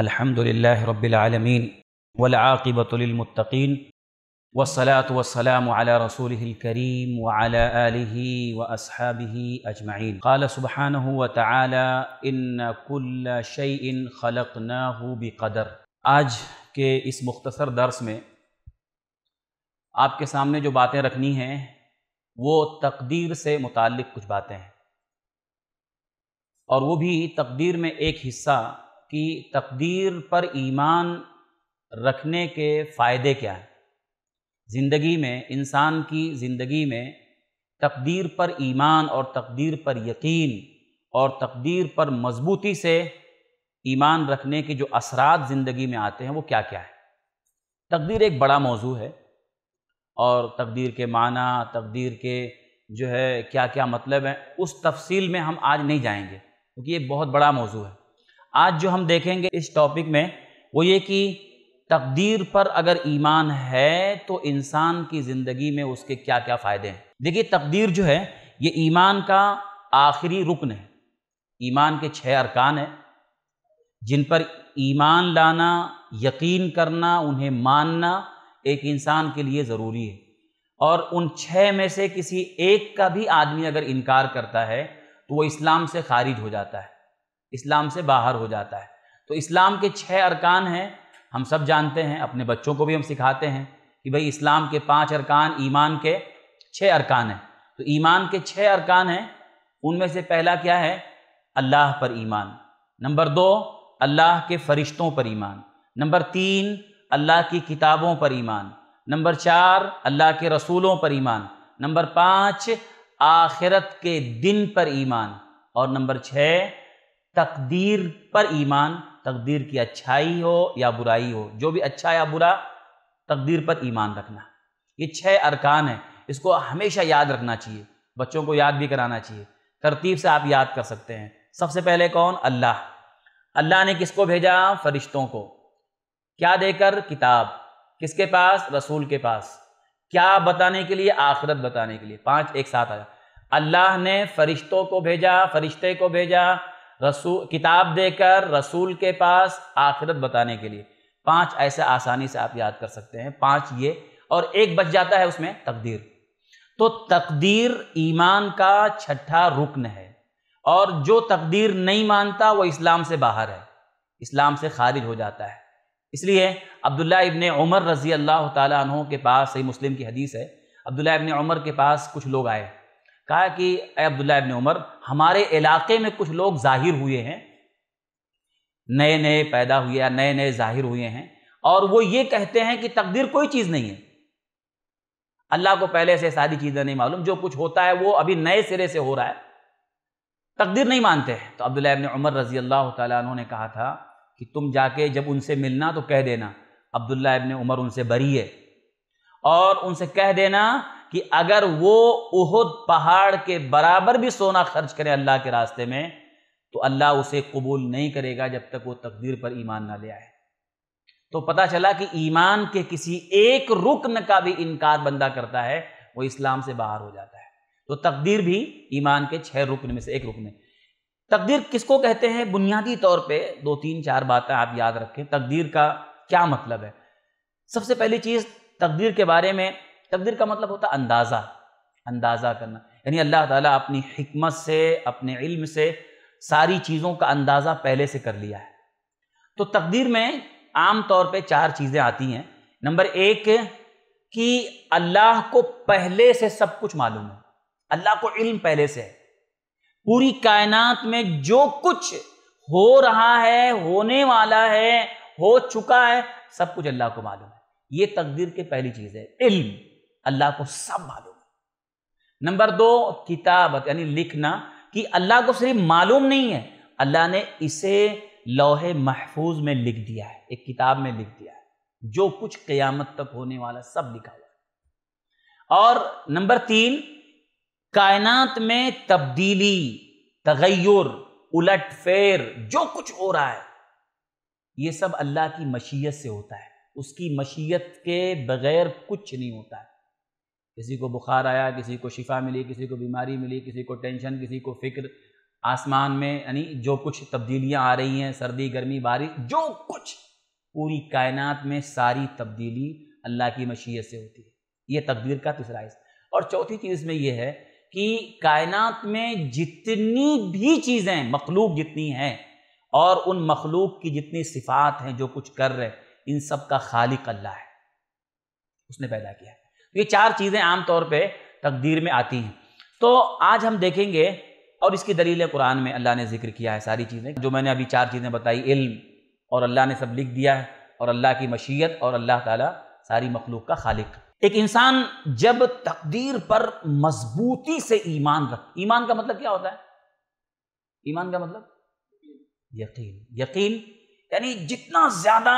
अल्हम्दुलिल्लाह रब्बिल आलमीन वल आक़िबतु लिल मुत्तक़ीन वस्सलातु वस्सलामु अला रसूलिहिल करीम व अला आलिहि व अस्हाबिहि अजमईन क़ाल सुब्हानहु व तआला इन्ना कुल्ला शैइन खलक़नाहु बिक़दर आज के इस मुख्तसर दर्स में आपके सामने जो बातें रखनी हैं वो तकदीर से मुतक़ कुछ बातें हैं और वो भी तकदीर में एक हिस्सा कि तकदीर पर ईमान रखने के फ़ायदे क्या हैं ज़िंदगी में इंसान की ज़िंदगी में तकदीर पर ईमान और तकदीर पर यकीन और तकदीर पर मजबूती से ईमान रखने के जो असरात ज़िंदगी में आते हैं वो क्या क्या है तकदीर एक बड़ा मौजू है और तकदीर के माना तकदीर के जो है क्या क्या मतलब है उस तफसील में हम आज नहीं जाएंगे क्योंकि ये बहुत बड़ा मौजू है आज जो हम देखेंगे इस टॉपिक में वो ये कि तकदीर पर अगर ईमान है तो इंसान की ज़िंदगी में उसके क्या क्या फ़ायदे हैं देखिए तकदीर जो है ये ईमान का आखिरी रुकन है ईमान के छः अरकान हैं जिन पर ईमान लाना यकीन करना उन्हें मानना एक इंसान के लिए ज़रूरी है और उन छः में से किसी एक का भी आदमी अगर इनकार करता है तो वो इस्लाम से खारिज हो जाता है इस्लाम से बाहर हो जाता है तो इस्लाम के छः अरकान हैं हम सब जानते हैं अपने बच्चों को भी हम सिखाते हैं कि भाई इस्लाम के पांच अरकान ईमान के छः अरकान हैं तो ईमान के छः अरकान हैं उनमें से पहला क्या है अल्लाह पर ईमान नंबर दो अल्लाह के फरिश्तों पर ईमान नंबर तीन अल्लाह की किताबों पर ईमान नंबर चार अल्लाह के रसूलों पर ईमान नंबर पाँच आखिरत के दिन पर ईमान और नंबर छः तकदीर पर ईमान तकदीर की अच्छाई हो या बुराई हो जो भी अच्छा या बुरा तकदीर पर ईमान रखना ये छः अरकान है इसको हमेशा याद रखना चाहिए बच्चों को याद भी कराना चाहिए तरतीब से आप याद कर सकते हैं सबसे पहले कौन अल्लाह अल्लाह ने किसको भेजा फरिश्तों को क्या देकर किताब किसके पास रसूल के पास क्या बताने के लिए आखरत बताने के लिए पांच एक साथ आया अल्लाह ने फरिश्तों को भेजा फरिश्ते को भेजा रसूल किताब देकर रसूल के पास आखिरत बताने के लिए पांच ऐसे आसानी से आप याद कर सकते हैं पांच ये और एक बच जाता है उसमें तकदीर तो तकदीर ईमान का छठा रुकन है और जो तकदीर नहीं मानता वो इस्लाम से बाहर है इस्लाम से खारिज हो जाता है इसलिए अब्दुल्ला इबन उमर रजी अल्लाह तहों के पास सही मुस्लिम की हदीस है अब्दुल्ला इबन उमर के पास कुछ लोग आए कहा कि अब्दुल्ला इबन उमर हमारे इलाके में कुछ लोग जाहिर हुए हैं नए नए पैदा हुए या नए नए जाहिर हुए हैं और वो ये कहते हैं कि तकदीर कोई चीज़ नहीं है अल्लाह को पहले से सारी चीज़ें नहीं मालूम जो कुछ होता है वो अभी नए सिरे से हो रहा है तकदीर नहीं मानते हैं तो अब्दुल्ला इबन उमर रजी अल्लाह तु ने कहा था कि तुम जाके जब उनसे मिलना तो कह देना अब्दुल्ला इबन उमर उनसे बरी है और उनसे कह देना कि अगर वो उहद पहाड़ के बराबर भी सोना खर्च करें अल्लाह के रास्ते में तो अल्लाह उसे कबूल नहीं करेगा जब तक वो तकदीर पर ईमान ना ले आए तो पता चला कि ईमान के किसी एक रुकन का भी इनकार बंदा करता है वो इस्लाम से बाहर हो जाता है तो तकदीर भी ईमान के छह रुकन में से एक रुकन है तकदीर किसको कहते हैं बुनियादी तौर पे दो तीन चार बातें आप याद रखें तकदीर का क्या मतलब है सबसे पहली चीज़ तकदीर के बारे में तकदीर का मतलब होता अंदाज़ा अंदाज़ा करना यानी अल्लाह ताला अपनी हमत से अपने इल्म से सारी चीज़ों का अंदाज़ा पहले से कर लिया है तो तकदीर में आम तौर पे चार चीज़ें आती हैं नंबर एक कि अल्लाह को पहले से सब कुछ मालूम है अल्लाह को इल्म पहले से है पूरी कायनात में जो कुछ हो रहा है होने वाला है हो चुका है सब कुछ अल्लाह को मालूम है ये तकदीर की पहली चीज़ है इल्म अल्लाह को सब मालूम है नंबर दो किताबत यानी लिखना कि अल्लाह को सिर्फ मालूम नहीं है अल्लाह ने इसे लोहे महफूज में लिख दिया है एक किताब में लिख दिया है जो कुछ क़यामत तक होने वाला सब लिखा हुआ है और नंबर तीन कायनात में तब्दीली तगैर उलट फेर जो कुछ हो रहा है ये सब अल्लाह की मशीयत से होता है उसकी मशीयत के बगैर कुछ नहीं होता है किसी को बुखार आया किसी को शिफा मिली किसी को बीमारी मिली किसी को टेंशन किसी को फिक्र आसमान में यानी जो कुछ तब्दीलियाँ आ रही हैं सर्दी गर्मी बारिश जो कुछ पूरी कायनात में सारी तब्दीली अल्लाह की मशीयत से होती है ये तकदीर का तीसरा हिस्सा और चौथी चीज़ इसमें यह है कि कायनात में जितनी भी चीज़ें मखलूक जितनी हैं और उन मखलूक की जितनी सिफात हैं जो कुछ कर रहे इन सब का खालिक अल्लाह है उसने पैदा किया ये चार चीज़ें आमतौर पर तकदीर में आती हैं तो आज हम देखेंगे और इसकी दलील कुरान में अल्लाह ने जिक्र किया है सारी चीज़ें जो मैंने अभी चार चीज़ें बताई इल्म और अल्लाह ने सब लिख दिया है और अल्लाह की मशीयत और अल्लाह ताला सारी मखलूक का खालिक एक इंसान जब तकदीर पर मजबूती से ईमान रख ईमान का मतलब क्या होता है ईमान का मतलब यकीन यकीन यानी जितना ज़्यादा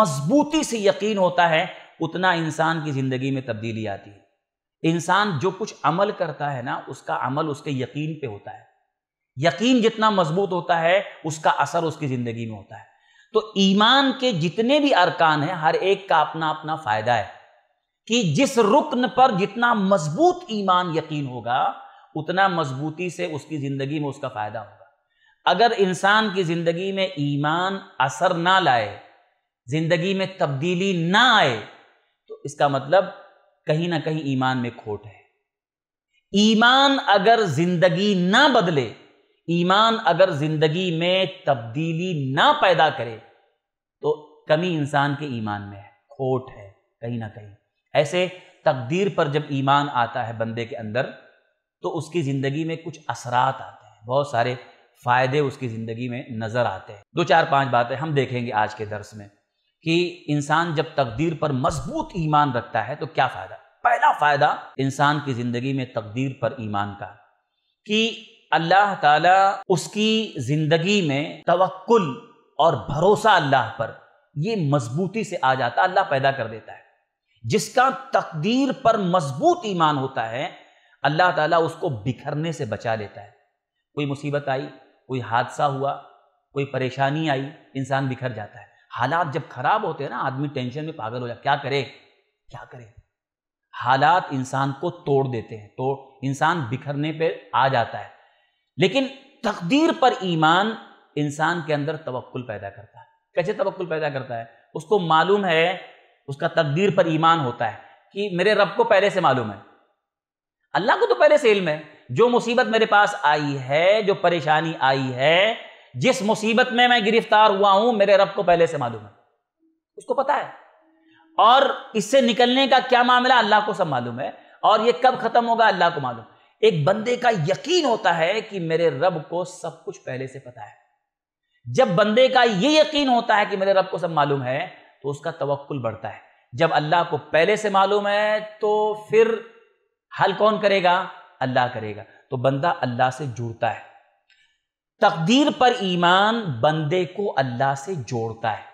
मजबूती से यकीन होता है उतना इंसान की ज़िंदगी में तब्दीली आती है इंसान जो कुछ अमल करता है ना उसका अमल उसके यकीन पे होता है यकीन जितना मजबूत होता है उसका असर उसकी ज़िंदगी में होता है तो ईमान के जितने भी अरकान हैं हर एक का अपना अपना फ़ायदा है कि जिस रुकन पर जितना मजबूत ईमान यकीन होगा उतना मजबूती से उसकी ज़िंदगी में उसका फ़ायदा होगा अगर इंसान की ज़िंदगी में ईमान असर ना लाए ज़िंदगी में तब्दीली ना आए इसका मतलब कहीं ना कहीं ईमान में खोट है ईमान अगर जिंदगी ना बदले ईमान अगर जिंदगी में तब्दीली ना पैदा करे तो कमी इंसान के ईमान में है खोट है कहीं ना कहीं ऐसे तकदीर पर जब ईमान आता है बंदे के अंदर तो उसकी ज़िंदगी में कुछ असरात आते हैं बहुत सारे फ़ायदे उसकी ज़िंदगी में नज़र आते हैं दो चार पांच बातें हम देखेंगे आज के दर्श में कि इंसान जब तकदीर पर मजबूत ईमान रखता है तो क्या फ़ायदा पहला फ़ायदा इंसान की ज़िंदगी में तकदीर पर ईमान का कि अल्लाह ताला उसकी ज़िंदगी में तवक्कुल और भरोसा अल्लाह पर ये मजबूती से आ जाता अल्लाह पैदा कर देता है जिसका तकदीर पर मजबूत ईमान होता है अल्लाह ताला उसको बिखरने से बचा लेता है कोई मुसीबत आई कोई हादसा हुआ कोई परेशानी आई इंसान बिखर जाता है हालात जब खराब होते हैं ना आदमी टेंशन में पागल हो जाए क्या करे क्या करे हालात इंसान को तोड़ देते हैं तो इंसान बिखरने पे आ जाता है लेकिन तकदीर पर ईमान इंसान के अंदर तवक्ल पैदा करता है कैसे तवक्ल पैदा करता है उसको मालूम है उसका तकदीर पर ईमान होता है कि मेरे रब को पहले से मालूम है अल्लाह को तो पहले से इल्म है जो मुसीबत मेरे पास आई है जो परेशानी आई है जिस मुसीबत में मैं गिरफ्तार हुआ हूं मेरे रब को पहले से मालूम है उसको पता है और इससे निकलने का क्या मामला अल्लाह को सब मालूम है और ये कब खत्म होगा अल्लाह को मालूम एक बंदे का यकीन होता है कि मेरे रब को सब कुछ पहले से पता है जब बंदे का ये यकीन होता है कि मेरे रब को सब मालूम है तो उसका तवक्ल बढ़ता है जब अल्लाह को पहले से मालूम है तो फिर हल कौन करेगा अल्लाह करेगा तो बंदा अल्लाह से जुड़ता है तकदीर पर ईमान बंदे को अल्लाह से जोड़ता है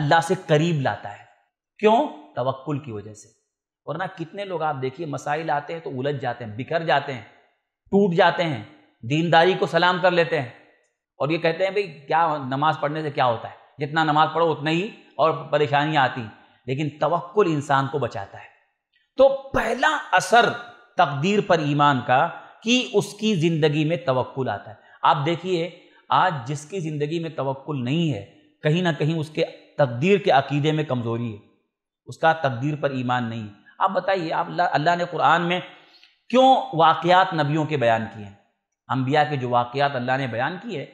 अल्लाह से करीब लाता है क्यों तवक्ल की वजह से वरना कितने लोग आप देखिए मसाइल आते हैं तो उलझ जाते हैं बिखर जाते हैं टूट जाते हैं दीनदारी को सलाम कर लेते हैं और ये कहते हैं भाई क्या नमाज पढ़ने से क्या होता है जितना नमाज पढ़ो उतना ही और परेशानियां आती लेकिन तवक्ल इंसान को बचाता है तो पहला असर तकदीर पर ईमान का कि उसकी ज़िंदगी में तवक्ल आता है आप देखिए आज जिसकी ज़िंदगी में तवक्ल नहीं है कहीं ना कहीं उसके तकदीर के अकीदे में कमज़ोरी है उसका तकदीर पर ईमान नहीं है आप बताइए आप अल्लाह ने कुरान में क्यों वाक़ात नबियों के बयान किए हैं अम्बिया के जो वाक़ात अल्लाह ने बयान किए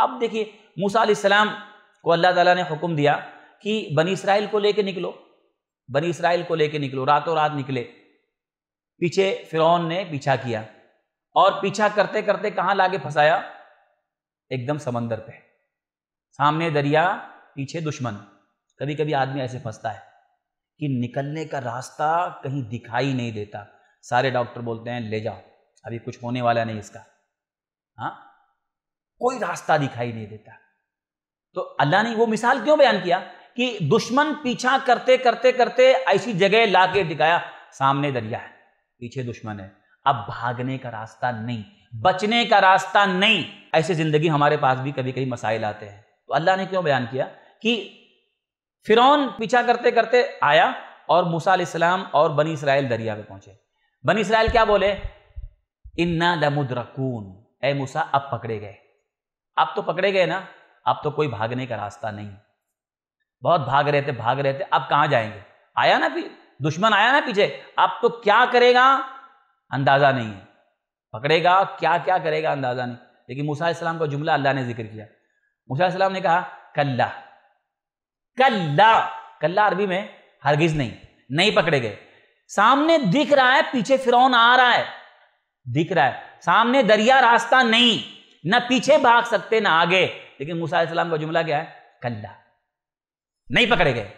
अब देखिए मूसा मूसम को अल्लाह ताला ने हुक्म दिया कि बनी इसराइल को लेके निकलो बनी इसराइल को लेके निकलो रातों रात निकले पीछे फ़िरौन ने पीछा किया और पीछा करते करते कहां लागे फंसाया एकदम समंदर पे सामने दरिया पीछे दुश्मन कभी कभी आदमी ऐसे फंसता है कि निकलने का रास्ता कहीं दिखाई नहीं देता सारे डॉक्टर बोलते हैं ले जाओ अभी कुछ होने वाला नहीं इसका हाँ कोई रास्ता दिखाई नहीं देता तो अल्लाह ने वो मिसाल क्यों बयान किया कि दुश्मन पीछा करते करते करते ऐसी जगह ला के दिखाया सामने दरिया है पीछे दुश्मन है अब भागने का रास्ता नहीं बचने का रास्ता नहीं ऐसे ज़िंदगी हमारे पास भी कभी कभी मसाइल आते हैं तो अल्लाह ने क्यों बयान किया कि फिरौन पीछा करते करते आया और मूसा इस्लाम और बनी इसराइल दरिया पे पहुंचे बनी इसराइल क्या बोले इन्ना दमुद्रकून ए मूसा अब पकड़े गए अब तो पकड़े गए ना अब तो कोई भागने का रास्ता नहीं बहुत भाग रहे थे भाग रहे थे अब कहाँ जाएंगे आया ना दुश्मन आया ना पीछे अब तो क्या करेगा अंदाज़ा नहीं है पकड़ेगा क्या क्या करेगा अंदाज़ा नहीं लेकिन मूसा इस्लाम का जुमला अल्लाह ने जिक्र किया मूसा इस्लाम ने कहा कल्ला कल्ला कल्ला अरबी में हरगिज नहीं नहीं पकड़े गए सामने दिख रहा है पीछे फिरौन आ रहा है दिख रहा है सामने दरिया रास्ता नहीं ना पीछे भाग सकते ना आगे लेकिन मूसा इस्लाम का जुमला क्या है कल्ला नहीं पकड़े गए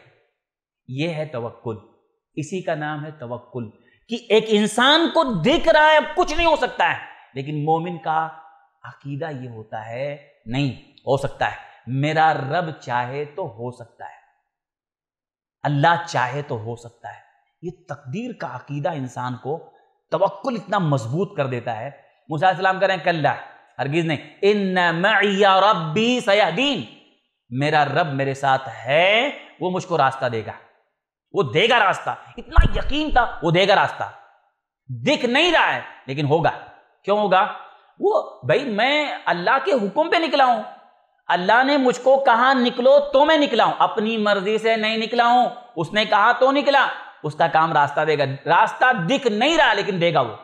यह है तवक्ल इसी का नाम है तवक्ल कि एक इंसान को दिख रहा है अब कुछ नहीं हो सकता है लेकिन मोमिन का अकीदा ये होता है नहीं हो सकता है मेरा रब चाहे तो हो सकता है अल्लाह चाहे तो हो सकता है ये तकदीर का अकीदा इंसान को तवक्ल इतना मजबूत कर देता है मूसा सलाम कह रहे हैं कल्ला हरगिज नहीं रबी सयादीन मेरा रब मेरे साथ है वो मुझको रास्ता देगा वो देगा रास्ता इतना यकीन था वो देगा रास्ता दिख नहीं रहा है लेकिन होगा क्यों होगा वो भाई मैं अल्लाह के हुक्म पे निकला हूं अल्लाह ने मुझको कहा निकलो तो मैं निकला हूं अपनी मर्जी से नहीं निकला हूं उसने कहा तो निकला उसका काम रास्ता देगा रास्ता दिख नहीं रहा लेकिन देगा वो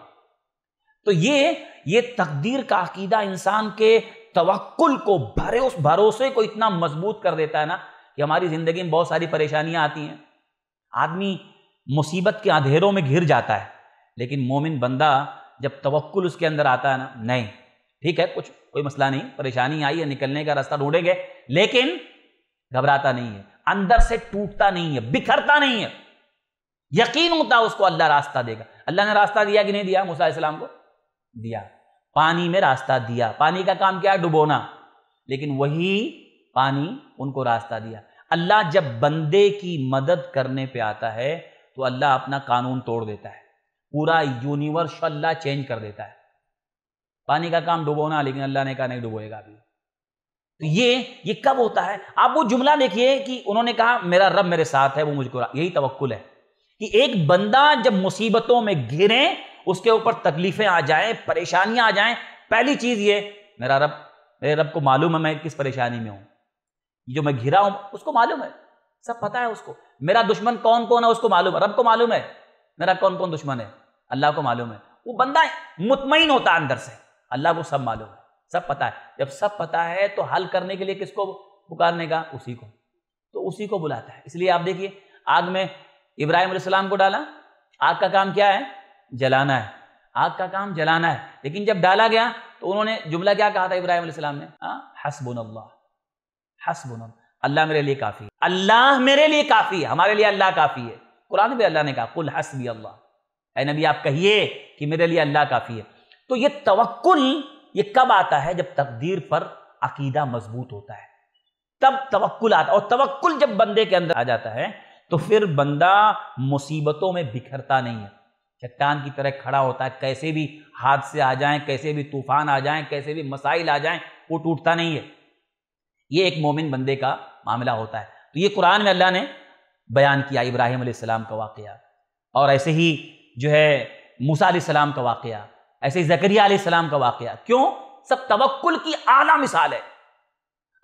तो ये ये तकदीर का अकीदा इंसान के तवक्ल को भरे उस भरोसे को इतना मजबूत कर देता है ना कि हमारी जिंदगी में बहुत सारी परेशानियां आती हैं आदमी मुसीबत के अंधेरों में घिर जाता है लेकिन मोमिन बंदा जब तवक्ल उसके अंदर आता है ना नहीं ठीक है कुछ कोई मसला नहीं परेशानी आई है निकलने का रास्ता ढूंढेंगे लेकिन घबराता नहीं है अंदर से टूटता नहीं है बिखरता नहीं है यकीन होता उसको अल्लाह रास्ता देगा अल्लाह ने रास्ता दिया कि नहीं दिया मूसा इस्लाम को दिया पानी में रास्ता दिया पानी का काम क्या है डुबोना लेकिन वही पानी उनको रास्ता दिया अल्लाह जब बंदे की मदद करने पे आता है तो अल्लाह अपना कानून तोड़ देता है पूरा यूनिवर्स अल्लाह चेंज कर देता है पानी का काम डुबोना लेकिन अल्लाह ने कहा नहीं डुबोएगा अभी तो ये ये कब होता है आप वो जुमला देखिए कि उन्होंने कहा मेरा रब मेरे साथ है वो मुझको यही तवक्ल है कि एक बंदा जब मुसीबतों में घिरे उसके ऊपर तकलीफें आ जाए परेशानियां आ जाए पहली चीज ये मेरा रब मेरे रब को मालूम है मैं किस परेशानी में हूं जो मैं घिरा हूं उसको मालूम है सब पता है उसको मेरा दुश्मन कौन कौन है उसको मालूम है रब को मालूम है मेरा कौन कौन दुश्मन है अल्लाह को मालूम है वो बंदा मुतमिन होता है अंदर से अल्लाह को सब मालूम है सब पता है जब सब पता है तो हल करने के लिए किसको पुकारने का उसी को तो उसी को बुलाता है इसलिए आप देखिए आग में इब्राहिम को डाला आग का काम क्या है जलाना है आग का काम जलाना है लेकिन जब डाला गया तो उन्होंने जुमला क्या कहा था इब्राहिम ने हाँ, हसबुन अल्लाह हसबुन अल्लाह मेरे लिए काफ़ी अल्लाह मेरे लिए काफ़ी है हमारे लिए अल्लाह काफ़ी है कुरान भी अल्लाह ने कहा कुल हसबी अल्लाह नबी आप कहिए कि मेरे लिए अल्लाह काफ़ी है तो ये तवक्ल ये कब आता है जब तकदीर पर अकीदा मजबूत होता है तब तवक्ल आता और तवक्ल जब बंदे के अंदर आ जाता है तो फिर बंदा मुसीबतों में बिखरता नहीं है चट्टान की तरह खड़ा होता है कैसे भी हादसे आ जाएं कैसे भी तूफान आ जाएं कैसे भी मसाइल आ जाएं वो टूटता नहीं है ये एक मोमिन बंदे का मामला होता है तो ये कुरान में अल्लाह ने बयान किया इब्राहिम सलाम का वाक़ और ऐसे ही जो है मूसा सलाम का वाक़ ऐसे ही जकरिया सलाम का वाक़ क्यों सब तवक्ल की आला मिसाल है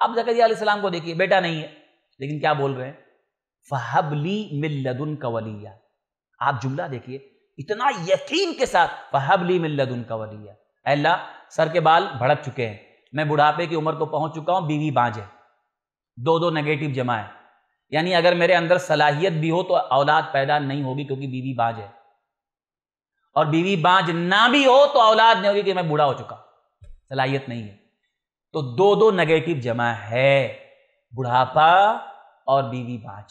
अब जकरिया सलाम को देखिए बेटा नहीं है लेकिन क्या बोल रहे हैं फहबली मिल्लदुन कवलिया आप जुमला देखिए इतना यकीन के साथ फहबली मिल्लदुन कवलिया अल्लाह सर के बाल भड़क चुके हैं मैं बुढ़ापे की उम्र तो पहुंच चुका हूं बीवी बांझ है दो दो नेगेटिव जमा है यानी अगर मेरे अंदर सलाहियत भी हो तो औलाद पैदा नहीं होगी क्योंकि बीवी बांझ है और बीवी बांझ ना भी हो तो औलाद नहीं होगी कि मैं बूढ़ा हो चुका सलाहियत नहीं है तो दो दो नेगेटिव जमा है बुढ़ापा और बीवी बांझ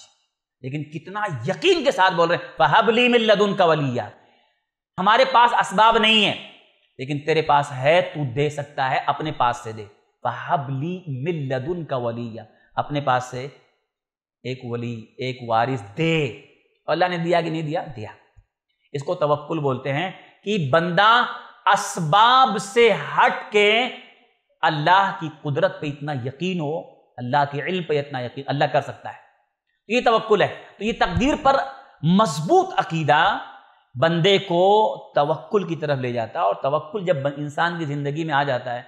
लेकिन कितना यकीन के साथ बोल रहे हैं फहबली में लदुन का वलिया हमारे पास असबाब नहीं है लेकिन तेरे पास है तू दे सकता है अपने पास से दे वहाबली मिलदुन का वलिया अपने पास से एक वली एक वारिस दे अल्लाह ने दिया कि नहीं दिया दिया इसको तवक्कुल बोलते हैं कि बंदा असबाब से हट के अल्लाह की कुदरत पे इतना यकीन हो अल्लाह के इल्म पे इतना यकीन अल्लाह कर सकता है तो ये तवक्ल है तो ये तकदीर पर मजबूत अकीदा बंदे को तवक्ल की तरफ ले जाता है और तवक्ल जब इंसान की ज़िंदगी में आ जाता है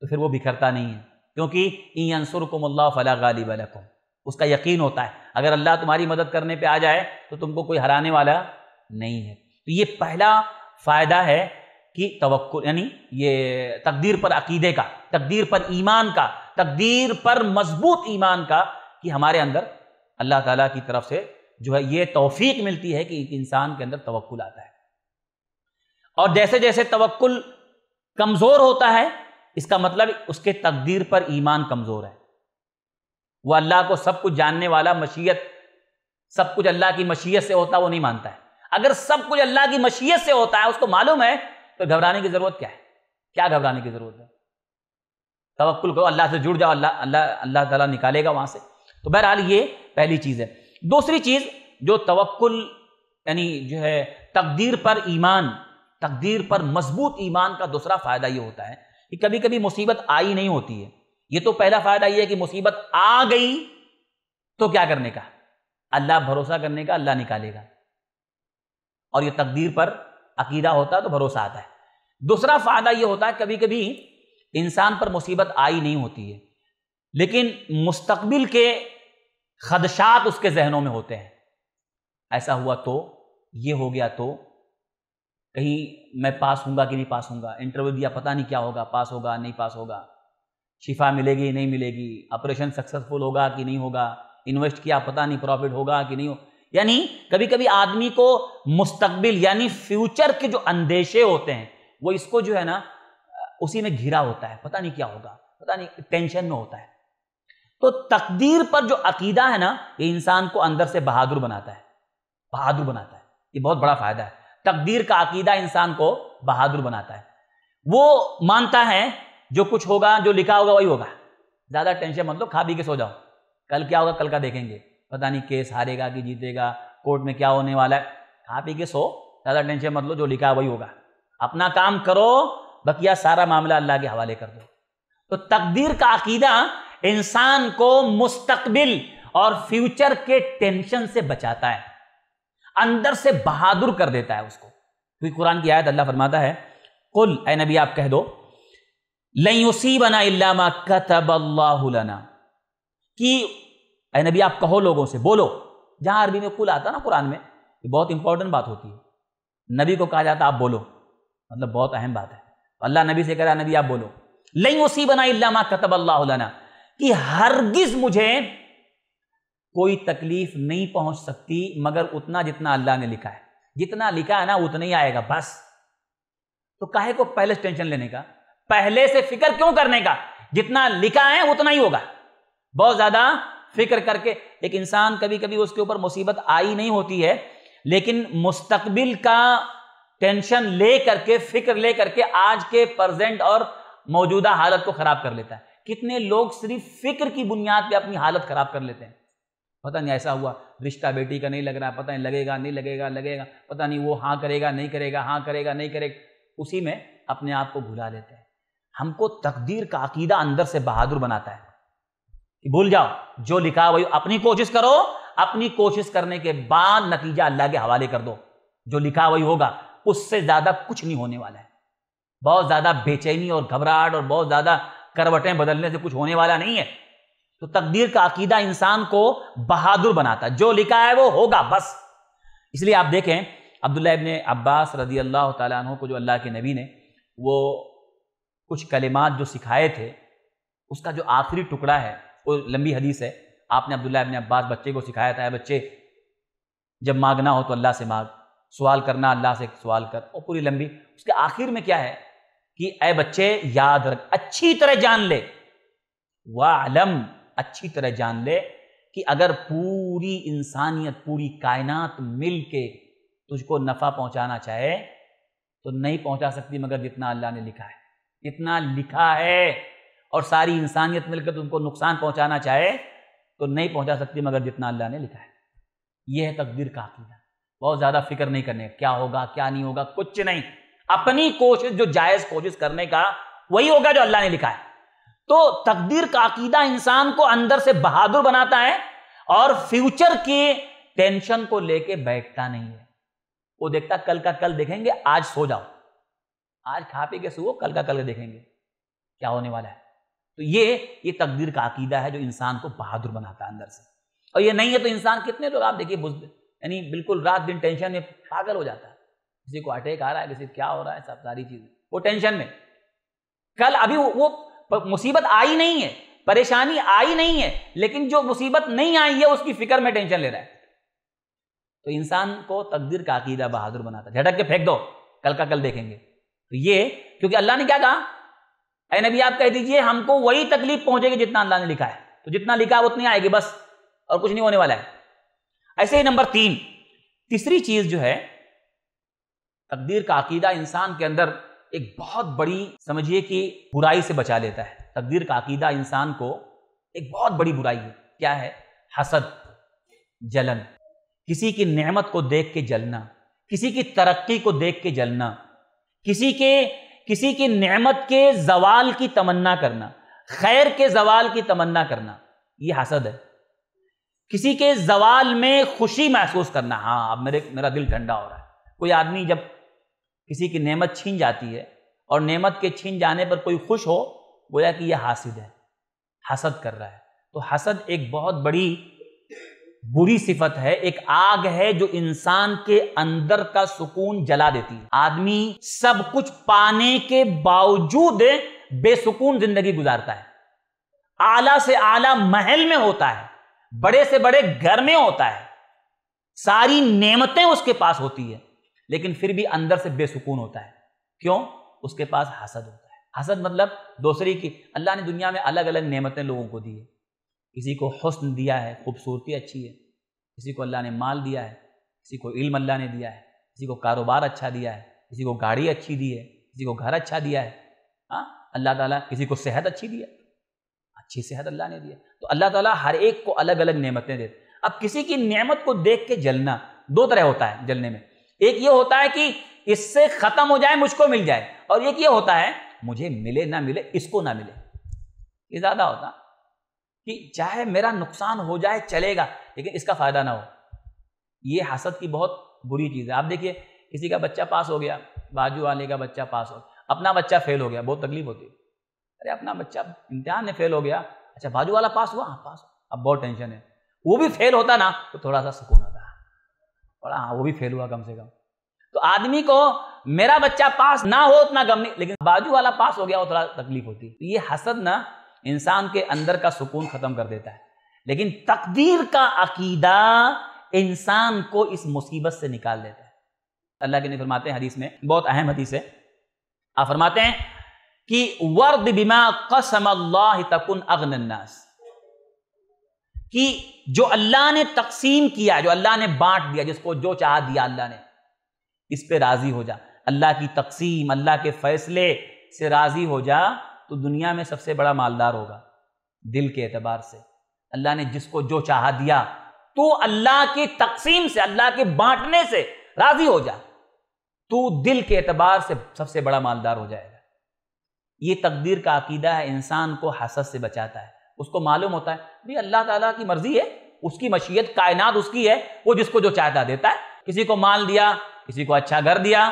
तो फिर वो बिखरता नहीं है क्योंकि ई को अल्लाह फ़ला गालिब लकुम उसका यकीन होता है अगर अल्लाह तुम्हारी मदद करने पे आ जाए तो तुमको कोई हराने वाला नहीं है तो ये पहला फ़ायदा है कि तवक्ल यानी ये तकदीर पर अकीदे का तकदीर पर ईमान का तकदीर पर मजबूत ईमान का कि हमारे अंदर अल्लाह ताला की तरफ से जो है ये तोफीक मिलती है कि एक इंसान के अंदर तवक्ल आता है और जैसे जैसे तवक्ल कमज़ोर होता है इसका मतलब उसके तकदीर पर ईमान कमज़ोर है वह अल्लाह को सब कुछ जानने वाला मशीयत सब कुछ अल्लाह की मशीयत से होता वो नहीं मानता है अगर सब कुछ अल्लाह की मशीयत से होता है उसको मालूम है तो घबराने की ज़रूरत क्या है क्या घबराने की ज़रूरत है तवक्ल करो अल्लाह से जुड़ जाओ अल्लाह अल्लाह अल्लाह ताला निकालेगा वहां से तो बहरहाल ये पहली चीज़ है दूसरी चीज जो तवक्ल यानी जो है तकदीर पर ईमान तकदीर पर मजबूत ईमान का दूसरा फायदा यह होता है कि कभी कभी मुसीबत आई नहीं होती है यह तो पहला फायदा यह है कि मुसीबत आ गई तो क्या करने का अल्लाह भरोसा करने का अल्लाह निकालेगा और यह तकदीर पर अकीदा होता है तो भरोसा आता है दूसरा फायदा यह होता है कभी कभी इंसान पर मुसीबत आई नहीं होती है लेकिन मुस्तकबिल के खदशात उसके जहनों में होते हैं ऐसा हुआ तो ये हो गया तो कहीं मैं पास हूँगा कि नहीं पास हूँगा इंटरव्यू दिया पता नहीं क्या होगा पास होगा नहीं पास होगा शिफा मिलेगी नहीं मिलेगी ऑपरेशन सक्सेसफुल होगा कि नहीं होगा इन्वेस्ट किया पता नहीं प्रॉफिट होगा कि नहीं हो यानी कभी कभी आदमी को मुस्तकबिल यानी फ्यूचर के जो अंदेशे होते हैं वो इसको जो है ना उसी में घिरा होता है पता नहीं क्या होगा पता नहीं टेंशन में होता है तो तकदीर पर जो अकीदा है ना ये इंसान को अंदर से बहादुर बनाता है बहादुर बनाता है ये बहुत बड़ा फायदा है तकदीर का अकीदा इंसान को बहादुर बनाता है वो मानता है जो कुछ होगा जो लिखा होगा वही होगा ज़्यादा टेंशन मत लो खा पी के सो जाओ कल क्या होगा कल का देखेंगे पता नहीं केस हारेगा कि जीतेगा कोर्ट में क्या होने वाला है खा पी के सो ज़्यादा टेंशन मत लो जो लिखा है वही होगा अपना काम करो बकिया सारा मामला अल्लाह के हवाले कर दो तो तकदीर का अकीदा इंसान को मुस्तकबिल और फ्यूचर के टेंशन से बचाता है अंदर से बहादुर कर देता है उसको क्योंकि कुरान की आयत अल्लाह फरमाता है कुल ए नबी आप कह दो लयूसी बना इलामा कतब अल्लाहना कि ए नबी आप कहो लोगों से बोलो जहां अरबी में कुल आता ना कुरान में ये बहुत इंपॉर्टेंट बात होती है नबी को कहा जाता आप बोलो मतलब बहुत अहम बात है तो अल्लाह नबी से कह रहा नबी आप बोलो लई उसी बना इलामा कतब अल्लाहना कि हरगिज मुझे कोई तकलीफ नहीं पहुंच सकती मगर उतना जितना अल्लाह ने लिखा है जितना लिखा है ना उतना ही आएगा बस तो काहे को पहले से टेंशन लेने का पहले से फिक्र क्यों करने का जितना लिखा है उतना ही होगा बहुत ज्यादा फिक्र करके एक इंसान कभी कभी उसके ऊपर मुसीबत आई नहीं होती है लेकिन मुस्तकबिल का टेंशन ले करके फिक्र ले करके आज के प्रेजेंट और मौजूदा हालत को खराब कर लेता है कितने लोग सिर्फ फिक्र की बुनियाद पे अपनी हालत खराब कर लेते हैं पता नहीं ऐसा हुआ रिश्ता बेटी का नहीं लग रहा पता नहीं लगेगा नहीं लगेगा लगेगा पता नहीं वो हाँ करेगा नहीं करेगा हाँ करेगा नहीं करेगा उसी में अपने आप को भुला लेते हैं हमको तकदीर का अकीदा अंदर से बहादुर बनाता है कि भूल जाओ जो लिखा वही अपनी कोशिश करो अपनी कोशिश करने के बाद नतीजा अल्लाह के हवाले कर दो जो लिखा वही होगा उससे ज्यादा कुछ नहीं होने वाला है बहुत ज़्यादा बेचैनी और घबराहट और बहुत ज़्यादा करवटें बदलने से कुछ होने वाला नहीं है तो तकदीर का अकीदा इंसान को बहादुर बनाता जो लिखा है वो होगा बस इसलिए आप देखें अब्दुल्ला इबन अब्बास रदी अल्लाह तु को जो अल्लाह के नबी ने वो कुछ कलिमात जो सिखाए थे उसका जो आखिरी टुकड़ा है वो लंबी हदीस है आपने अब्दुल्ला इबन अब्बास बच्चे को सिखाया था बच्चे जब मांगना हो तो अल्लाह से मांग सवाल करना अल्लाह से सवाल कर और पूरी लंबी उसके आखिर में क्या है कि ए बच्चे याद रख अच्छी तरह जान ले वालम अच्छी तरह जान ले कि अगर पूरी इंसानियत पूरी कायनात मिल के तुझको नफा पहुंचाना चाहे तो नहीं पहुंचा सकती मगर जितना अल्लाह ने लिखा है जितना लिखा है और सारी इंसानियत मिलकर तुमको नुकसान पहुंचाना चाहे तो नहीं पहुंचा सकती मगर जितना अल्लाह ने लिखा है यह है तकदीर का अकीदा बहुत ज़्यादा फिक्र नहीं करने क्या होगा क्या नहीं होगा कुछ नहीं अपनी कोशिश जो जायज कोशिश करने का वही होगा जो अल्लाह ने लिखा है तो तकदीर का अकीदा इंसान को अंदर से बहादुर बनाता है और फ्यूचर के टेंशन को लेके बैठता नहीं है वो देखता कल का कल देखेंगे आज सो जाओ आज खा पी के सो कल का कल देखेंगे क्या होने वाला है तो ये ये तकदीर का अकीदा है जो इंसान को बहादुर बनाता है अंदर से और ये नहीं है तो इंसान कितने लोग आप देखिए यानी बिल्कुल रात दिन टेंशन में पागल हो जाता है किसी को अटैक आ रहा है किसी क्या हो रहा है सब सारी चीजें वो टेंशन में कल अभी वो, वो मुसीबत आई नहीं है परेशानी आई नहीं है लेकिन जो मुसीबत नहीं आई है उसकी फिक्र में टेंशन ले रहा है तो इंसान को तकदीर का अकीदा बहादुर बनाता है झटक के फेंक दो कल का कल देखेंगे तो ये क्योंकि अल्लाह ने क्या कहा नबी आप कह दीजिए हमको वही तकलीफ पहुंचेगी जितना अल्लाह ने लिखा है तो जितना लिखा है उतनी आएगी बस और कुछ नहीं होने वाला है ऐसे ही नंबर तीन तीसरी चीज जो है तकदीर का अकीदा इंसान के अंदर एक बहुत बड़ी समझिए कि बुराई से बचा लेता है तकदीर का अकीदा इंसान को एक बहुत बड़ी बुराई है क्या है हसद जलन किसी की नेमत को देख के जलना किसी की तरक्की को देख के जलना किसी के किसी की नेमत के जवाल की तमन्ना करना खैर के जवाल की तमन्ना करना ये हसद है किसी के जवाल में खुशी महसूस करना हाँ अब मेरे मेरा दिल ठंडा हो रहा है कोई आदमी जब किसी की नेमत छीन जाती है और नेमत के छीन जाने पर कोई खुश हो बोला कि यह हासिद है हसद कर रहा है तो हसद एक बहुत बड़ी बुरी सिफत है एक आग है जो इंसान के अंदर का सुकून जला देती है आदमी सब कुछ पाने के बावजूद बेसुकून जिंदगी गुजारता है आला से आला महल में होता है बड़े से बड़े घर में होता है सारी नेमतें उसके पास होती है लेकिन फिर भी अंदर से बेसुकून होता है क्यों उसके पास हसद होता है हसद मतलब दूसरी की अल्लाह ने दुनिया में अलग अलग नेमतें लोगों को दी है किसी को हसन दिया है खूबसूरती अच्छी है किसी को अल्लाह ने माल दिया है किसी को इल्म अल्लाह ने दिया है किसी को कारोबार अच्छा दिया है किसी को गाड़ी अच्छी दी है किसी को घर अच्छा दिया है हाँ अल्लाह ताला किसी को सेहत अच्छी दिया अच्छी सेहत अल्लाह ने दिया तो अल्लाह ताला हर एक को अलग अलग नेमतें देते अब किसी की नेमत को देख के जलना दो तरह होता है जलने में एक ये होता है कि इससे खत्म हो जाए मुझको मिल जाए और एक ये होता है मुझे मिले ना मिले इसको ना मिले ये ज्यादा होता कि चाहे मेरा नुकसान हो जाए चलेगा लेकिन इसका फायदा ना हो ये हसद की बहुत बुरी चीज़ है आप देखिए किसी का बच्चा पास हो गया बाजू वाले का बच्चा पास हो गया अपना बच्चा फेल हो गया बहुत तकलीफ होती है अरे अपना बच्चा इम्तिहान में फेल हो गया अच्छा बाजू वाला पास हुआ हाँ पास अब बहुत टेंशन है वो भी फेल होता ना तो थोड़ा सा सुकून होता और हाँ वो भी फेल हुआ कम से कम तो आदमी को मेरा बच्चा पास ना हो उतना गम नहीं लेकिन बाजू वाला पास हो गया वो थोड़ा तकलीफ होती है तो ये हसद ना इंसान के अंदर का सुकून खत्म कर देता है लेकिन तकदीर का अकीदा इंसान को इस मुसीबत से निकाल देता है अल्लाह के फरमाते हैं हदीस में बहुत अहम हदीस है आप फरमाते हैं कि वर्द बिमा कसम अल्लाह तकुन अगनन्नास कि जो अल्लाह ने तकसीम किया जो अल्लाह ने बांट दिया जिसको जो चाह दिया अल्लाह ने इस पे राजी हो जा अल्लाह की तकसीम अल्लाह के फैसले से राजी हो जा तो दुनिया में सबसे बड़ा मालदार होगा दिल के एतबार से अल्लाह ने जिसको जो चाह दिया तो अल्लाह की तकसीम से अल्लाह के बांटने से राजी हो जा तू तो दिल के एतबार से सबसे बड़ा मालदार हो जाएगा ये तकदीर का अकीदा है इंसान को हसद से बचाता है उसको मालूम होता है भाई अल्लाह ताला की मर्जी है उसकी मशीयत कायनात उसकी है वो जिसको जो चाहता देता है किसी को माल दिया किसी को अच्छा घर दिया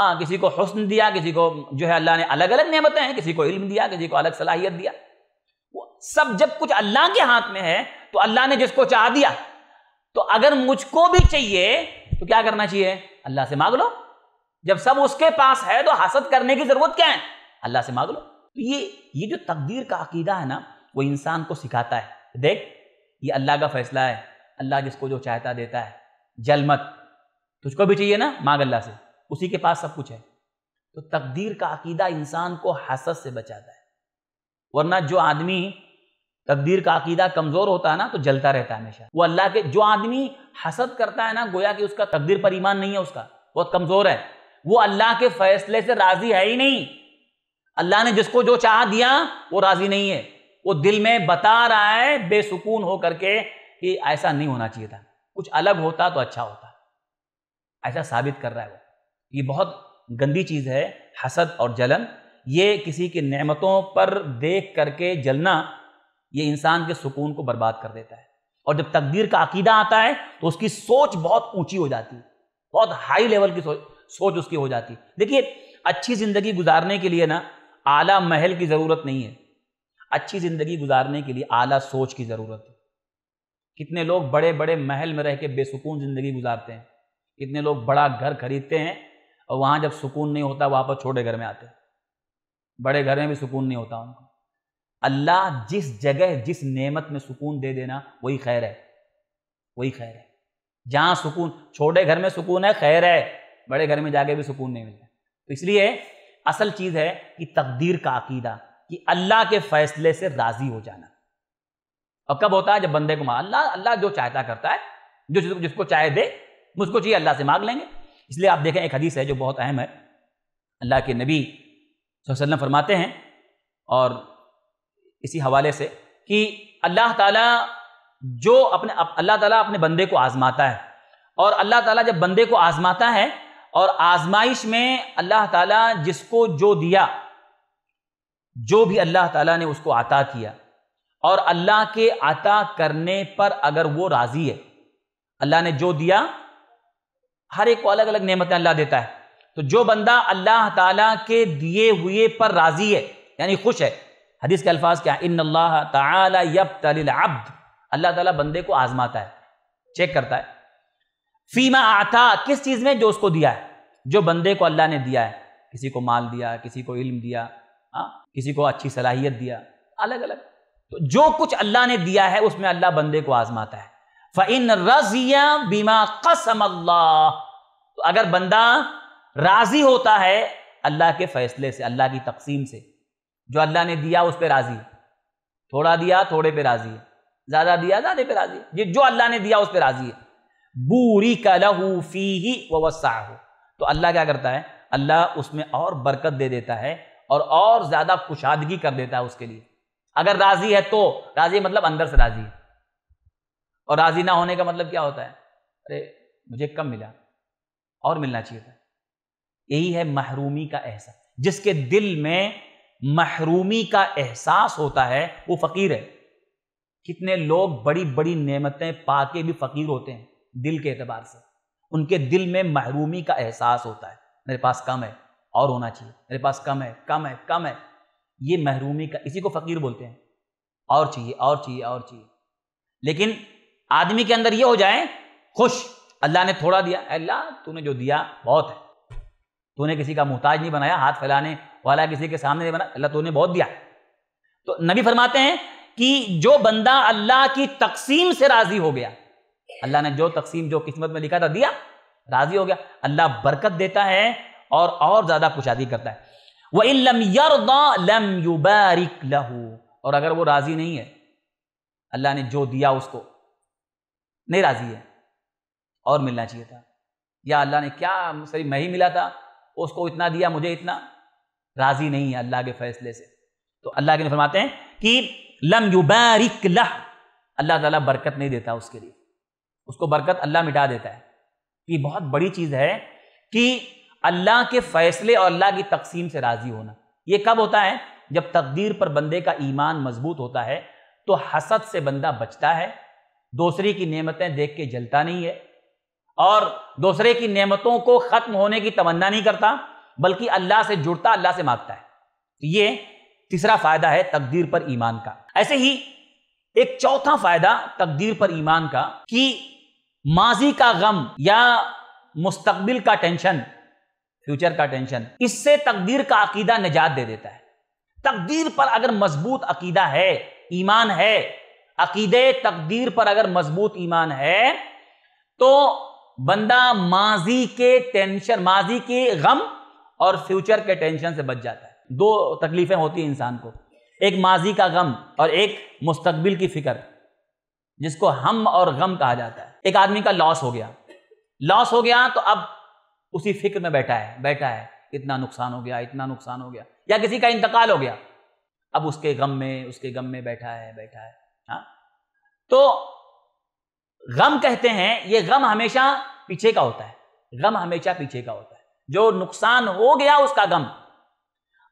हाँ किसी को हुस्न दिया किसी को जो है अल्लाह ने अलग अलग नियमतें हैं किसी को इल्म दिया किसी को अलग सलाहियत दिया वो सब जब कुछ अल्लाह के हाथ में है तो अल्लाह ने जिसको चाह दिया तो अगर मुझको भी चाहिए तो क्या करना चाहिए अल्लाह से मांग लो जब सब उसके पास है तो हसद करने की जरूरत क्या है अल्लाह से मांग लो तो ये ये जो तकदीर का अकीदा है ना वो इंसान को सिखाता है देख ये अल्लाह का फैसला है अल्लाह जिसको जो चाहता देता है जल मत तुझको भी चाहिए ना मांग अल्लाह से उसी के पास सब कुछ है तो तकदीर का अकीदा इंसान को हसद से बचाता है वरना जो आदमी तकदीर का अकीदा कमज़ोर होता है ना तो जलता रहता है हमेशा वो अल्लाह के जो आदमी हसद करता है ना गोया कि उसका तकदीर पर ईमान नहीं है उसका बहुत कमज़ोर है वो अल्लाह के फैसले से राज़ी है ही नहीं अल्लाह ने जिसको जो चाह दिया वो राज़ी नहीं है वो दिल में बता रहा है बेसुकून होकर के कि ऐसा नहीं होना चाहिए था कुछ अलग होता तो अच्छा होता ऐसा साबित कर रहा है वो ये बहुत गंदी चीज़ है हसद और जलन ये किसी की नेमतों पर देख करके जलना ये इंसान के सुकून को बर्बाद कर देता है और जब तकदीर का अकीदा आता है तो उसकी सोच बहुत ऊंची हो जाती है बहुत हाई लेवल की सोच सोच उसकी हो जाती है देखिए अच्छी ज़िंदगी गुजारने के लिए ना आला महल की ज़रूरत नहीं है अच्छी ज़िंदगी गुजारने के लिए आला सोच की ज़रूरत है कितने लोग बड़े बड़े महल में रह के बेसुकून ज़िंदगी गुजारते हैं कितने लोग बड़ा घर खरीदते हैं और वहाँ जब सुकून नहीं होता वापस छोटे घर में आते बड़े घर में भी सुकून नहीं होता उनको अल्लाह जिस जगह जिस नेमत में सुकून दे देना वही खैर है वही खैर है जहाँ सुकून छोटे घर में सुकून है खैर है बड़े घर में जाके भी सुकून नहीं मिलता तो इसलिए असल चीज़ है कि तकदीर का अकीदा कि अल्लाह के फैसले से राजी हो जाना और कब होता है जब बंदे को मान अल्लाह अल्लाह जो चाहता करता है जो जिसको जिसको चाहे दे मुझको चाहिए अल्लाह से मांग लेंगे इसलिए आप देखें एक हदीस है जो बहुत अहम है अल्लाह के नबी वसल्लम फरमाते हैं और इसी हवाले से कि अल्लाह ताला जो अपने अल्लाह ताला अपने बंदे को आजमाता है और अल्लाह ताला जब बंदे को आजमाता है और आजमाइश में अल्लाह ताला जिसको जो दिया जो भी अल्लाह ताला ने उसको आता किया और अल्लाह के आता करने पर अगर वो राज़ी है अल्लाह ने जो दिया हर एक को अलग अलग नेमतें अल्लाह देता है तो जो बंदा अल्लाह ताला के दिए हुए पर राज़ी है यानी खुश है हदीस के अल्फाज क्या इन अल्लाह तब तलिल अब्द अल्लाह ताला बंदे को आजमाता है चेक करता है फीमा आता किस चीज़ में जो उसको दिया है जो बंदे को अल्लाह ने दिया है किसी को माल दिया किसी को इल्म दिया हाँ किसी को अच्छी सलाहियत दिया अलग अलग तो जो कुछ अल्लाह ने दिया है उसमें अल्लाह बंदे को आजमाता है फ़िन रजिया बीमा कसम अल्लाह तो अगर बंदा राजी होता है अल्लाह के फैसले से अल्लाह की तकसीम से जो अल्लाह ने दिया उस पर राजी है थोड़ा दिया थोड़े पे राजी है ज़्यादा दिया ज़्यादा पे राजी है जो अल्लाह ने दिया उस पर राजी है बूरी का लहू फी ही वसा तो अल्लाह क्या करता है अल्लाह उसमें और बरकत दे देता है और और ज्यादा कुशादगी कर देता है उसके लिए अगर राजी है तो राजी मतलब अंदर से राजी है और राजी ना होने का मतलब क्या होता है अरे मुझे कम मिला और मिलना चाहिए था यही है महरूमी का एहसास जिसके दिल में महरूमी का एहसास होता है वो फकीर है कितने लोग बड़ी बड़ी नेमतें पाके भी फकीर होते हैं दिल के एतबार से उनके दिल में महरूमी का एहसास होता है मेरे पास कम है और होना चाहिए मेरे पास कम है कम है कम है ये महरूमी का इसी को फकीर बोलते हैं और चाहिए और चाहिए और चाहिए लेकिन आदमी के अंदर ये हो जाए खुश अल्लाह ने थोड़ा दिया अल्लाह तूने जो दिया बहुत है तूने किसी का मोहताज नहीं बनाया हाथ फैलाने वाला किसी के सामने नहीं बना अल्लाह तूने बहुत दिया तो नबी फरमाते हैं कि जो बंदा अल्लाह की तकसीम से राजी हो गया अल्लाह ने जो तकसीम जो किस्मत में लिखा था दिया राजी हो गया अल्लाह बरकत देता है और और ज्यादा कुशादी करता है वह लम लम युबारिक लहू और अगर वो राजी नहीं है अल्लाह ने जो दिया उसको नहीं राजी है और मिलना चाहिए था या अल्लाह ने क्या सही मैं ही मिला था उसको इतना दिया मुझे इतना राजी नहीं है अल्लाह के फैसले से तो अल्लाह के फरमाते हैं कि लम युबारिक लह अल्लाह ताला बरकत नहीं देता उसके लिए उसको बरकत अल्लाह मिटा देता है ये बहुत बड़ी चीज़ है कि अल्लाह के फैसले और अल्लाह की तकसीम से राज़ी होना ये कब होता है जब तकदीर पर बंदे का ईमान मजबूत होता है तो हसद से बंदा बचता है दूसरे की नेमतें देख के जलता नहीं है और दूसरे की नेमतों को ख़त्म होने की तमन्ना नहीं करता बल्कि अल्लाह से जुड़ता अल्लाह से मांगता है तो ये तीसरा फ़ायदा है तकदीर पर ईमान का ऐसे ही एक चौथा फ़ायदा तकदीर पर ईमान का कि माजी का गम या मुस्तबिल का टेंशन फ्यूचर का टेंशन इससे तकदीर का अकीदा निजात दे देता है तकदीर पर अगर मजबूत अकीदा है ईमान है अकीदे तकदीर पर अगर मजबूत ईमान है तो बंदा माजी के टेंशन माजी के गम और फ्यूचर के टेंशन से बच जाता है दो तकलीफें होती हैं इंसान को एक माजी का गम और एक मुस्तकबिल की फिक्र जिसको हम और गम कहा जाता है एक आदमी का लॉस हो गया लॉस हो गया तो अब उसी फिक्र में बैठा है बैठा है इतना नुकसान हो गया इतना नुकसान हो गया या किसी का इंतकाल हो गया अब उसके गम में उसके गम में बैठा है बैठा है हा? तो गम कहते हैं ये गम हमेशा पीछे का होता है गम हमेशा पीछे का होता है जो नुकसान हो गया उसका गम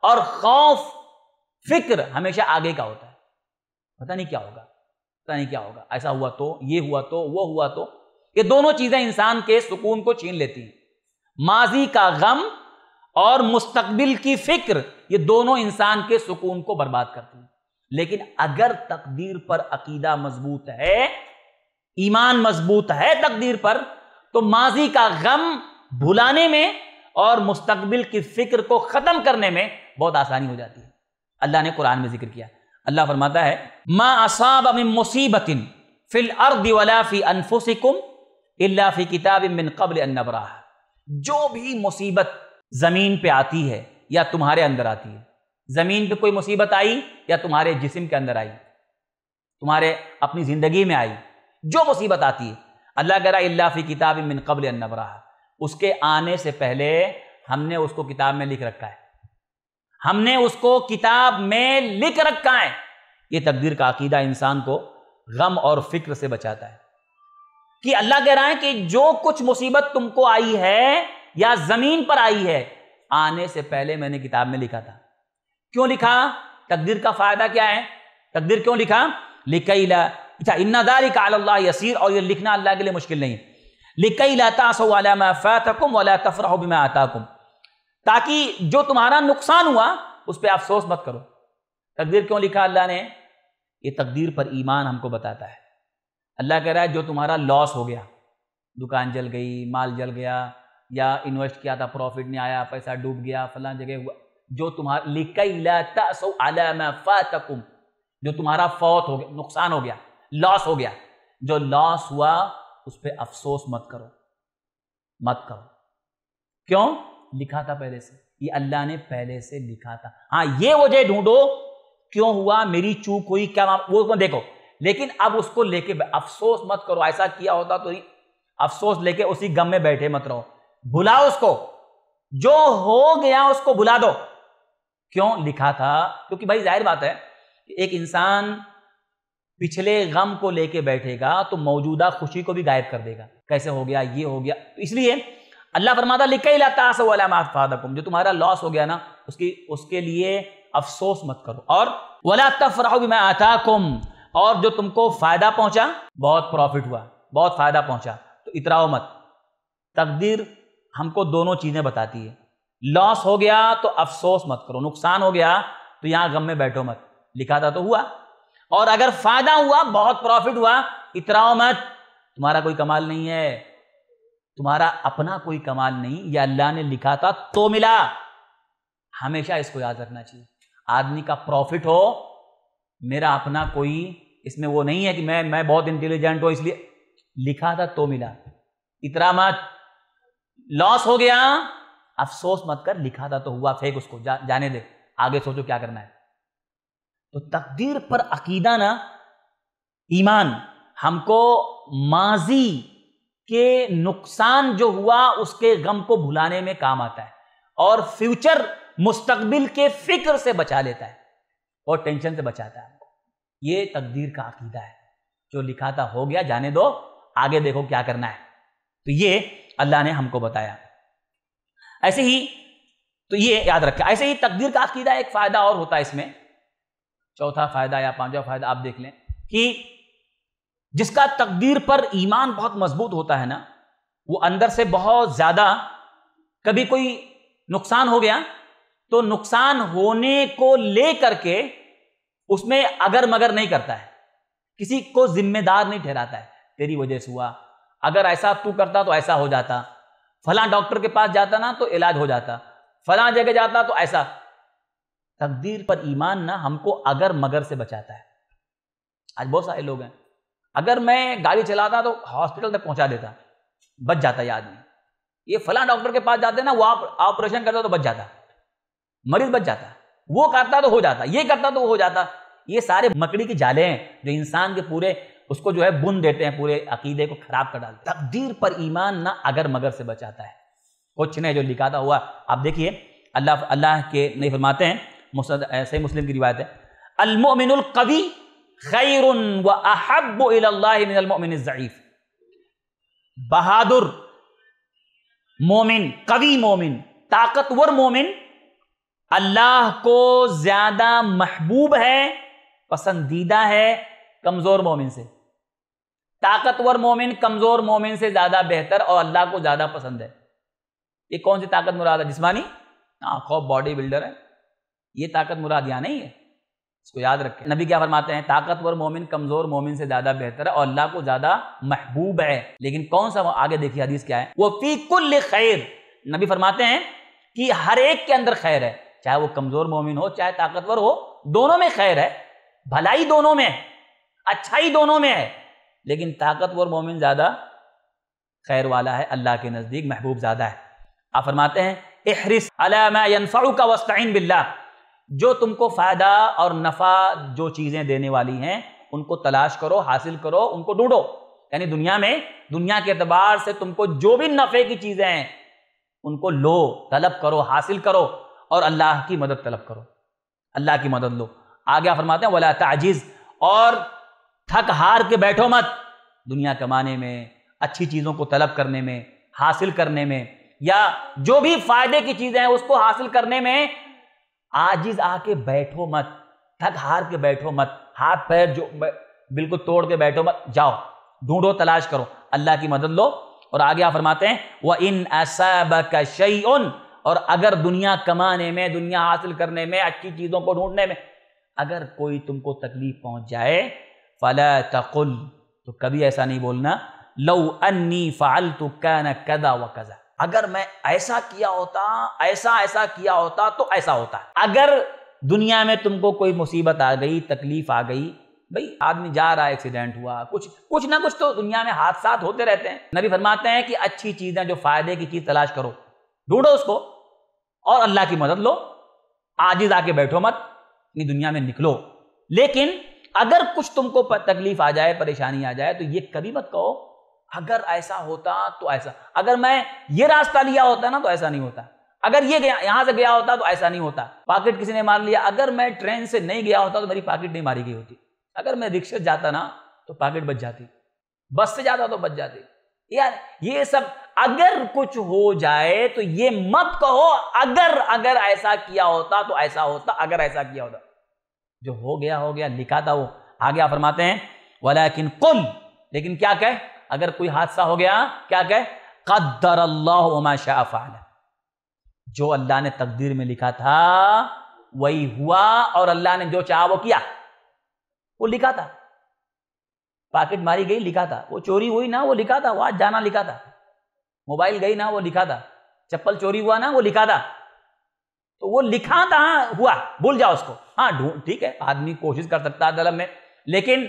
और खौफ फिक्र हमेशा आगे का होता है पता नहीं क्या होगा पता नहीं क्या होगा ऐसा हुआ तो ये हुआ तो वो हुआ तो ये दोनों चीजें इंसान के सुकून को छीन लेती हैं माजी का गम और मुस्तकबिल की फिक्र ये दोनों इंसान के सुकून को बर्बाद करती हैं लेकिन अगर तकदीर पर अकीदा मजबूत है ईमान मजबूत है तकदीर पर तो माजी का गम भुलाने में और मुस्तकबिल की फिक्र को ख़त्म करने में बहुत आसानी हो जाती है अल्लाह ने कुरान में जिक्र किया अल्लाह फरमाता है मा असाब मुसीबतिन फिल अर्द वला फी अनफुसिकुम इल्ला फी किताब मिन कबल अन्नबराह जो भी मुसीबत जमीन पे आती है या तुम्हारे अंदर आती है जमीन पे कोई मुसीबत आई या तुम्हारे जिस्म के अंदर आई तुम्हारे अपनी जिंदगी में आई जो मुसीबत आती है अल्लाह करा अल्ला फ़ी किताब मिन कबल नबरा उसके आने से पहले हमने उसको किताब में लिख रखा है हमने उसको किताब में लिख रखा है ये तकदीर का अकीदा इंसान को गम और फिक्र से बचाता है कि अल्लाह कह रहा है कि जो कुछ मुसीबत तुमको आई है या जमीन पर आई है आने से पहले मैंने किताब में लिखा था क्यों लिखा तकदीर का फायदा क्या है तकदीर क्यों लिखा लिकईला अच्छा दारी का अल्लाह यसीर और ये लिखना अल्लाह के लिए मुश्किल नहीं लिकई लातासकुम वाला बिमा आताकुम ताकि जो तुम्हारा नुकसान हुआ उस पर अफसोस मत करो तकदीर क्यों लिखा अल्लाह ने ये तकदीर पर ईमान हमको बताता है अल्लाह कह रहा है जो तुम्हारा लॉस हो गया दुकान जल गई माल जल गया या इन्वेस्ट किया था प्रॉफिट नहीं आया पैसा डूब गया फला जगह जो तुम्हारा लिकम जो तुम्हारा फौत हो गया नुकसान हो गया लॉस हो गया जो लॉस हुआ उस पर अफसोस मत करो मत करो क्यों लिखा था पहले से ये अल्लाह ने पहले से लिखा था हाँ ये वजह ढूंढो क्यों हुआ मेरी चूक हुई क्या वो देखो लेकिन अब उसको लेके अफसोस मत करो ऐसा किया होता तो अफसोस लेके उसी गम में बैठे मत रहो भुलाओ उसको जो हो गया उसको भुला दो क्यों लिखा था क्योंकि भाई जाहिर बात है कि एक इंसान पिछले गम को लेके बैठेगा तो मौजूदा खुशी को भी गायब कर देगा कैसे हो गया ये हो गया तो इसलिए अल्लाह फरमाता लिखा ही लाता फादकुम जो तुम्हारा लॉस हो गया ना उसकी उसके लिए अफसोस मत करो और रहा मैं आता और जो तुमको फायदा पहुंचा बहुत प्रॉफिट हुआ बहुत फायदा पहुंचा तो इतराओ मत तकदीर हमको दोनों चीजें बताती है लॉस हो गया तो अफसोस मत करो नुकसान हो गया तो यहां गम में बैठो मत लिखा था तो हुआ और अगर फायदा हुआ बहुत प्रॉफिट हुआ इतराओ मत तुम्हारा कोई कमाल नहीं है तुम्हारा अपना कोई कमाल नहीं या अल्लाह ने लिखा था तो मिला हमेशा इसको याद रखना चाहिए आदमी का प्रॉफिट हो मेरा अपना कोई इसमें वो नहीं है कि मैं मैं बहुत इंटेलिजेंट हूं इसलिए लिखा था तो मिला इतना मत लॉस हो गया अफसोस मत कर लिखा था तो हुआ फेंक उसको जा, जाने दे आगे सोचो क्या करना है तो तकदीर पर अकीदा ना ईमान हमको माजी के नुकसान जो हुआ उसके गम को भुलाने में काम आता है और फ्यूचर मुस्तकबिल के फिक्र से बचा लेता है और टेंशन से बचाता है ये तकदीर का अकीदा है जो लिखा था हो गया जाने दो आगे देखो क्या करना है तो ये अल्लाह ने हमको बताया ऐसे ही तो ये याद रखें ऐसे ही तकदीर का अकीदा एक फ़ायदा और होता है इसमें चौथा फ़ायदा या पांचवा फ़ायदा आप देख लें कि जिसका तकदीर पर ईमान बहुत मजबूत होता है ना वो अंदर से बहुत ज़्यादा कभी कोई नुकसान हो गया तो नुकसान होने को लेकर के उसमें अगर मगर नहीं करता है किसी को जिम्मेदार नहीं ठहराता है तेरी वजह से हुआ अगर ऐसा तू करता तो ऐसा हो जाता फला डॉक्टर के पास जाता ना तो इलाज हो जाता फला जगह जाता तो ऐसा तकदीर पर ईमान ना हमको अगर मगर से बचाता है आज बहुत सारे लोग हैं अगर मैं गाड़ी चलाता तो हॉस्पिटल तक पहुंचा देता बच जाता ये आदमी ये फला डॉक्टर के पास जाते ना वो आप ऑपरेशन करता तो बच जाता मरीज बच जाता वो करता तो हो जाता ये करता तो हो जाता ये सारे मकड़ी के जाले हैं जो इंसान के पूरे उसको जो है बुन देते हैं पूरे अकीदे को खराब कर डालते तकदीर पर ईमान ना अगर मगर से बचाता है कुछ नहीं जो लिखाता हुआ आप देखिए अल्लाह अल्लाह के नहीं फरमाते हैं सही मुस्लिम की रिवायत है अलमोमिनकवी खैर व अहबीफ बहादुर मोमिन कवि मोमिन ताकतवर मोमिन अल्लाह को ज्यादा महबूब है पसंदीदा है कमजोर मोमिन से ताकतवर मोमिन कमजोर मोमिन से ज्यादा बेहतर और अल्लाह को ज्यादा पसंद है ये कौन सी ताकत मुराद है जिसमानी आंखों बॉडी बिल्डर है ये ताकत मुराद यहाँ नहीं है इसको याद रखें नबी क्या फरमाते हैं ताकतवर मोमिन कमजोर मोमिन से ज्यादा बेहतर है और अल्लाह को ज्यादा महबूब है लेकिन कौन सा आगे देखिए हदीस क्या है वो फी कुल खैर नबी फरमाते हैं कि हर एक के अंदर खैर है चाहे वो कमजोर मोमिन हो चाहे ताकतवर हो दोनों में खैर है भलाई दोनों में अच्छाई दोनों में है लेकिन ताकतवर मोमिन ज़्यादा खैर वाला है अल्लाह के नज़दीक महबूब ज़्यादा है आप फरमाते हैं वस्तिन बिल्ला जो तुमको फ़ायदा और नफ़ा जो चीज़ें देने वाली हैं उनको तलाश करो हासिल करो उनको ढूंढो यानी दुनिया में दुनिया के अतबार से तुमको जो भी नफ़े की चीज़ें हैं उनको लो तलब करो हासिल करो और अल्लाह की मदद तलब करो अल्लाह की मदद लो आगे फरमाते हैं वला ताजीज़ और थक हार के बैठो मत दुनिया कमाने में अच्छी चीज़ों को तलब करने में हासिल करने में या जो भी फायदे की चीज़ें हैं उसको हासिल करने में आजिज आके बैठो मत थक हार के बैठो मत हाथ पैर जो बिल्कुल तोड़ के बैठो मत जाओ ढूंढो तलाश करो अल्लाह की मदद लो और आगे आप फरमाते हैं वह इन असल और अगर दुनिया कमाने में दुनिया हासिल करने में अच्छी चीज़ों को ढूंढने में अगर कोई तुमको तकलीफ पहुंच जाए फला तकुल तो कभी ऐसा नहीं बोलना लो अन्नी फ़ाल तो कैन कदा व कदा अगर मैं ऐसा किया होता ऐसा ऐसा किया होता तो ऐसा होता अगर दुनिया में तुमको कोई मुसीबत आ गई तकलीफ आ गई भाई आदमी जा रहा है एक्सीडेंट हुआ कुछ कुछ ना कुछ तो दुनिया में हादसा होते रहते हैं नबी फरमाते हैं कि अच्छी चीज़ें जो फ़ायदे की चीज़ तलाश करो ढूंढो उसको और अल्लाह की मदद लो आजिज आके बैठो मत अपनी दुनिया में निकलो लेकिन अगर कुछ तुमको तकलीफ आ जाए परेशानी आ जाए तो ये कभी मत कहो अगर ऐसा होता तो ऐसा अगर मैं ये रास्ता लिया होता ना तो ऐसा नहीं होता अगर ये गया यहां से गया होता तो ऐसा नहीं होता पॉकेट किसी ने मार लिया अगर मैं ट्रेन से नहीं गया होता तो मेरी पॉकेट नहीं मारी गई होती अगर मैं रिक्शे जाता ना तो पॉकेट बच जाती बस से जाता तो बच जाती यार ये सब अगर कुछ हो जाए तो ये मत कहो अगर अगर ऐसा किया होता तो ऐसा होता अगर ऐसा किया होता जो हो गया हो गया लिखा था वो आगे आप फरमाते हैं वलाकिन कुल लेकिन क्या कहे अगर कोई हादसा हो गया क्या कहे कदर अल्लाह जो अल्लाह ने तकदीर में लिखा था वही हुआ और अल्लाह ने जो चाहा वो किया वो लिखा था पाकिट मारी गई लिखा था वो चोरी हुई ना वो लिखा था वो आज जाना लिखा था मोबाइल गई ना वो लिखा था चप्पल चोरी हुआ ना वो लिखा था तो वो लिखा था हुआ भूल जाओ उसको हाँ ढूंढ ठीक है आदमी कोशिश कर सकता है तलब में लेकिन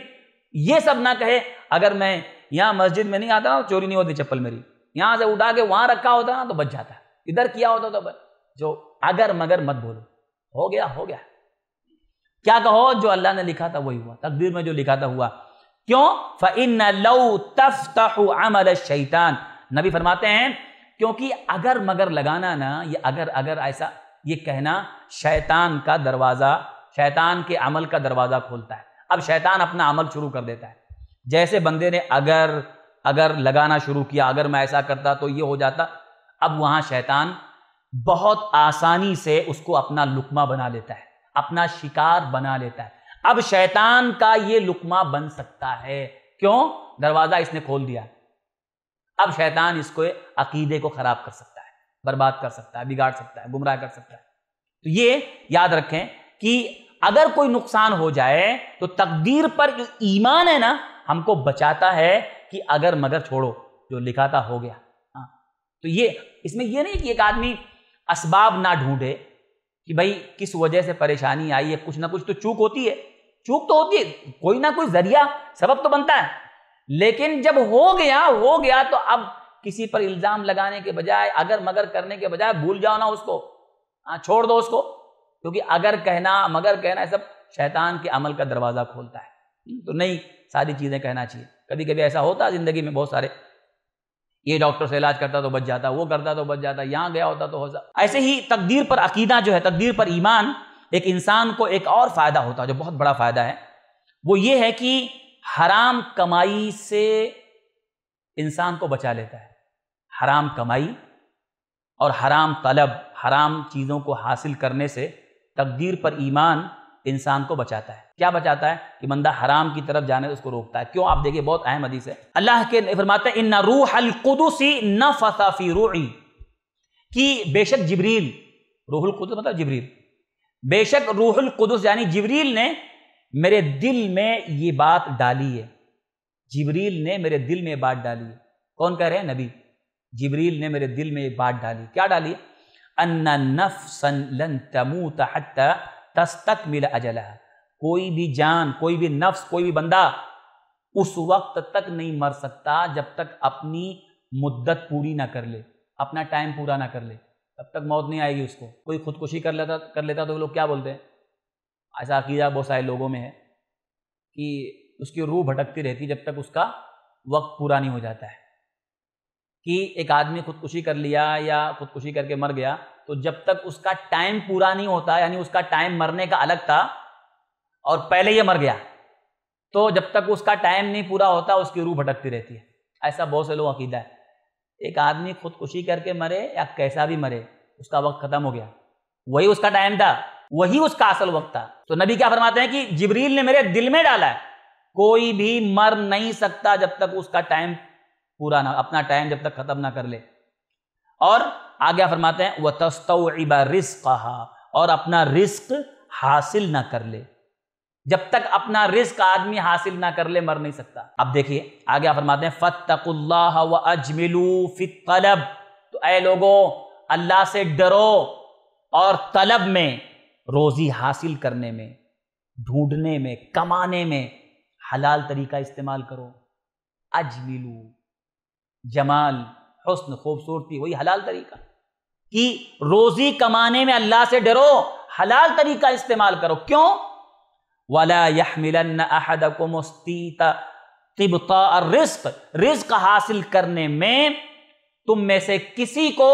ये सब ना कहे अगर मैं यहाँ मस्जिद में नहीं आता तो चोरी नहीं होती चप्पल मेरी यहां से उठा के वहां रखा होता ना तो बच जाता इधर किया होता तो बच जो अगर मगर मत बोलो हो गया हो गया क्या कहो जो अल्लाह ने लिखा था वही हुआ तकदीर में जो लिखा था हुआ क्यों फ़िन लव तफ अमल शैतान नबी फरमाते हैं क्योंकि अगर मगर लगाना ना ये अगर अगर ऐसा ये कहना शैतान का दरवाज़ा शैतान के अमल का दरवाज़ा खोलता है अब शैतान अपना अमल शुरू कर देता है जैसे बंदे ने अगर अगर लगाना शुरू किया अगर मैं ऐसा करता तो ये हो जाता अब वहाँ शैतान बहुत आसानी से उसको अपना लुकमा बना लेता है अपना शिकार बना लेता है अब शैतान का ये लुकमा बन सकता है क्यों दरवाज़ा इसने खोल दिया अब शैतान इसको अकीदे को ख़राब कर सकता है बर्बाद कर सकता है बिगाड़ सकता है गुमराह कर सकता है तो ये याद रखें कि अगर कोई नुकसान हो जाए तो तकदीर पर जो ईमान है ना हमको बचाता है कि अगर मगर छोड़ो जो लिखा था हो गया हाँ तो ये इसमें ये नहीं कि एक आदमी असबाब ना ढूंढे कि भाई किस वजह से परेशानी आई है कुछ ना कुछ तो चूक होती है चूक तो होती है कोई ना कोई जरिया सबब तो बनता है लेकिन जब हो गया हो गया तो अब किसी पर इल्जाम लगाने के बजाय अगर मगर करने के बजाय भूल जाओ ना उसको हाँ छोड़ दो उसको क्योंकि अगर कहना मगर कहना सब शैतान के अमल का दरवाज़ा खोलता है तो नहीं सारी चीज़ें कहना चाहिए कभी कभी ऐसा होता है ज़िंदगी में बहुत सारे ये डॉक्टर से इलाज करता तो बच जाता वो करता तो बच जाता यहाँ गया होता तो हो जाता ऐसे ही तकदीर पर अकीदा जो है तकदीर पर ईमान एक इंसान को एक और फ़ायदा होता है जो बहुत बड़ा फ़ायदा है वो ये है कि हराम कमाई से इंसान को बचा लेता है हराम कमाई और हराम तलब हराम चीज़ों को हासिल करने से तकदीर पर ईमान इंसान को बचाता है क्या बचाता है कि बंदा हराम की तरफ जाने उसको रोकता है क्यों आप देखिए बहुत अहम हदीस है अल्लाह के फरमाते हैं इन रूह कुदुसी न फसाफी रूही कि बेशक जबरील रूहुल कुदस मतलब जबरील बेशक रूहुल कुदस यानी जबरील ने मेरे दिल में ये बात डाली है जिबरील ने मेरे दिल में बात डाली है कौन कह रहे हैं नबी जिबरील ने मेरे दिल में ये बात डाली क्या डाली अन्ना सन लन तमू तस तक मिला अजला कोई भी जान कोई भी नफ्स कोई भी बंदा उस वक्त तक नहीं मर सकता जब तक अपनी मुद्दत पूरी ना कर ले अपना टाइम पूरा ना कर ले तब तक मौत नहीं आएगी उसको कोई खुदकुशी कर लेता कर लेता तो लोग क्या बोलते हैं ऐसा अकीदा बहुत सारे लोगों में है कि उसकी रूह भटकती रहती जब तक उसका वक्त पूरा नहीं हो जाता है कि एक आदमी खुदकुशी कर लिया या खुदकुशी करके मर गया तो जब तक उसका टाइम पूरा नहीं होता यानी उसका टाइम मरने का अलग था और पहले ये मर गया तो जब तक उसका टाइम नहीं पूरा होता उसकी रूह भटकती रहती है ऐसा बहुत से लोग अकीदा है एक आदमी खुदकुशी करके मरे या कैसा भी मरे उसका वक्त ख़त्म हो गया वही उसका टाइम था वही उसका असल वक्त था तो नबी क्या फरमाते हैं कि जिबरील ने मेरे दिल में डाला है कोई भी मर नहीं सकता जब तक उसका टाइम पूरा ना अपना टाइम जब तक खत्म ना कर ले और आगे फरमाते हैं वह तस्तवा रिस्क और अपना रिस्क हासिल ना कर ले जब तक अपना रिस्क आदमी हासिल ना कर ले मर नहीं सकता अब देखिए आगे फरमाते हैं फतकुल्लाह व अजमिलू फि तलब तो ए लोगो अल्लाह से डरो और तलब में रोज़ी हासिल करने में ढूंढने में कमाने में हलाल तरीका इस्तेमाल करो अजमिलू जमाल हसन खूबसूरती वही हलाल तरीका कि रोज़ी कमाने में अल्लाह से डरो हलाल तरीका इस्तेमाल करो क्यों वाला यहमिलन अहदकुमस्तीता तिबता रिस्क रिस्क हासिल करने में तुम में से किसी को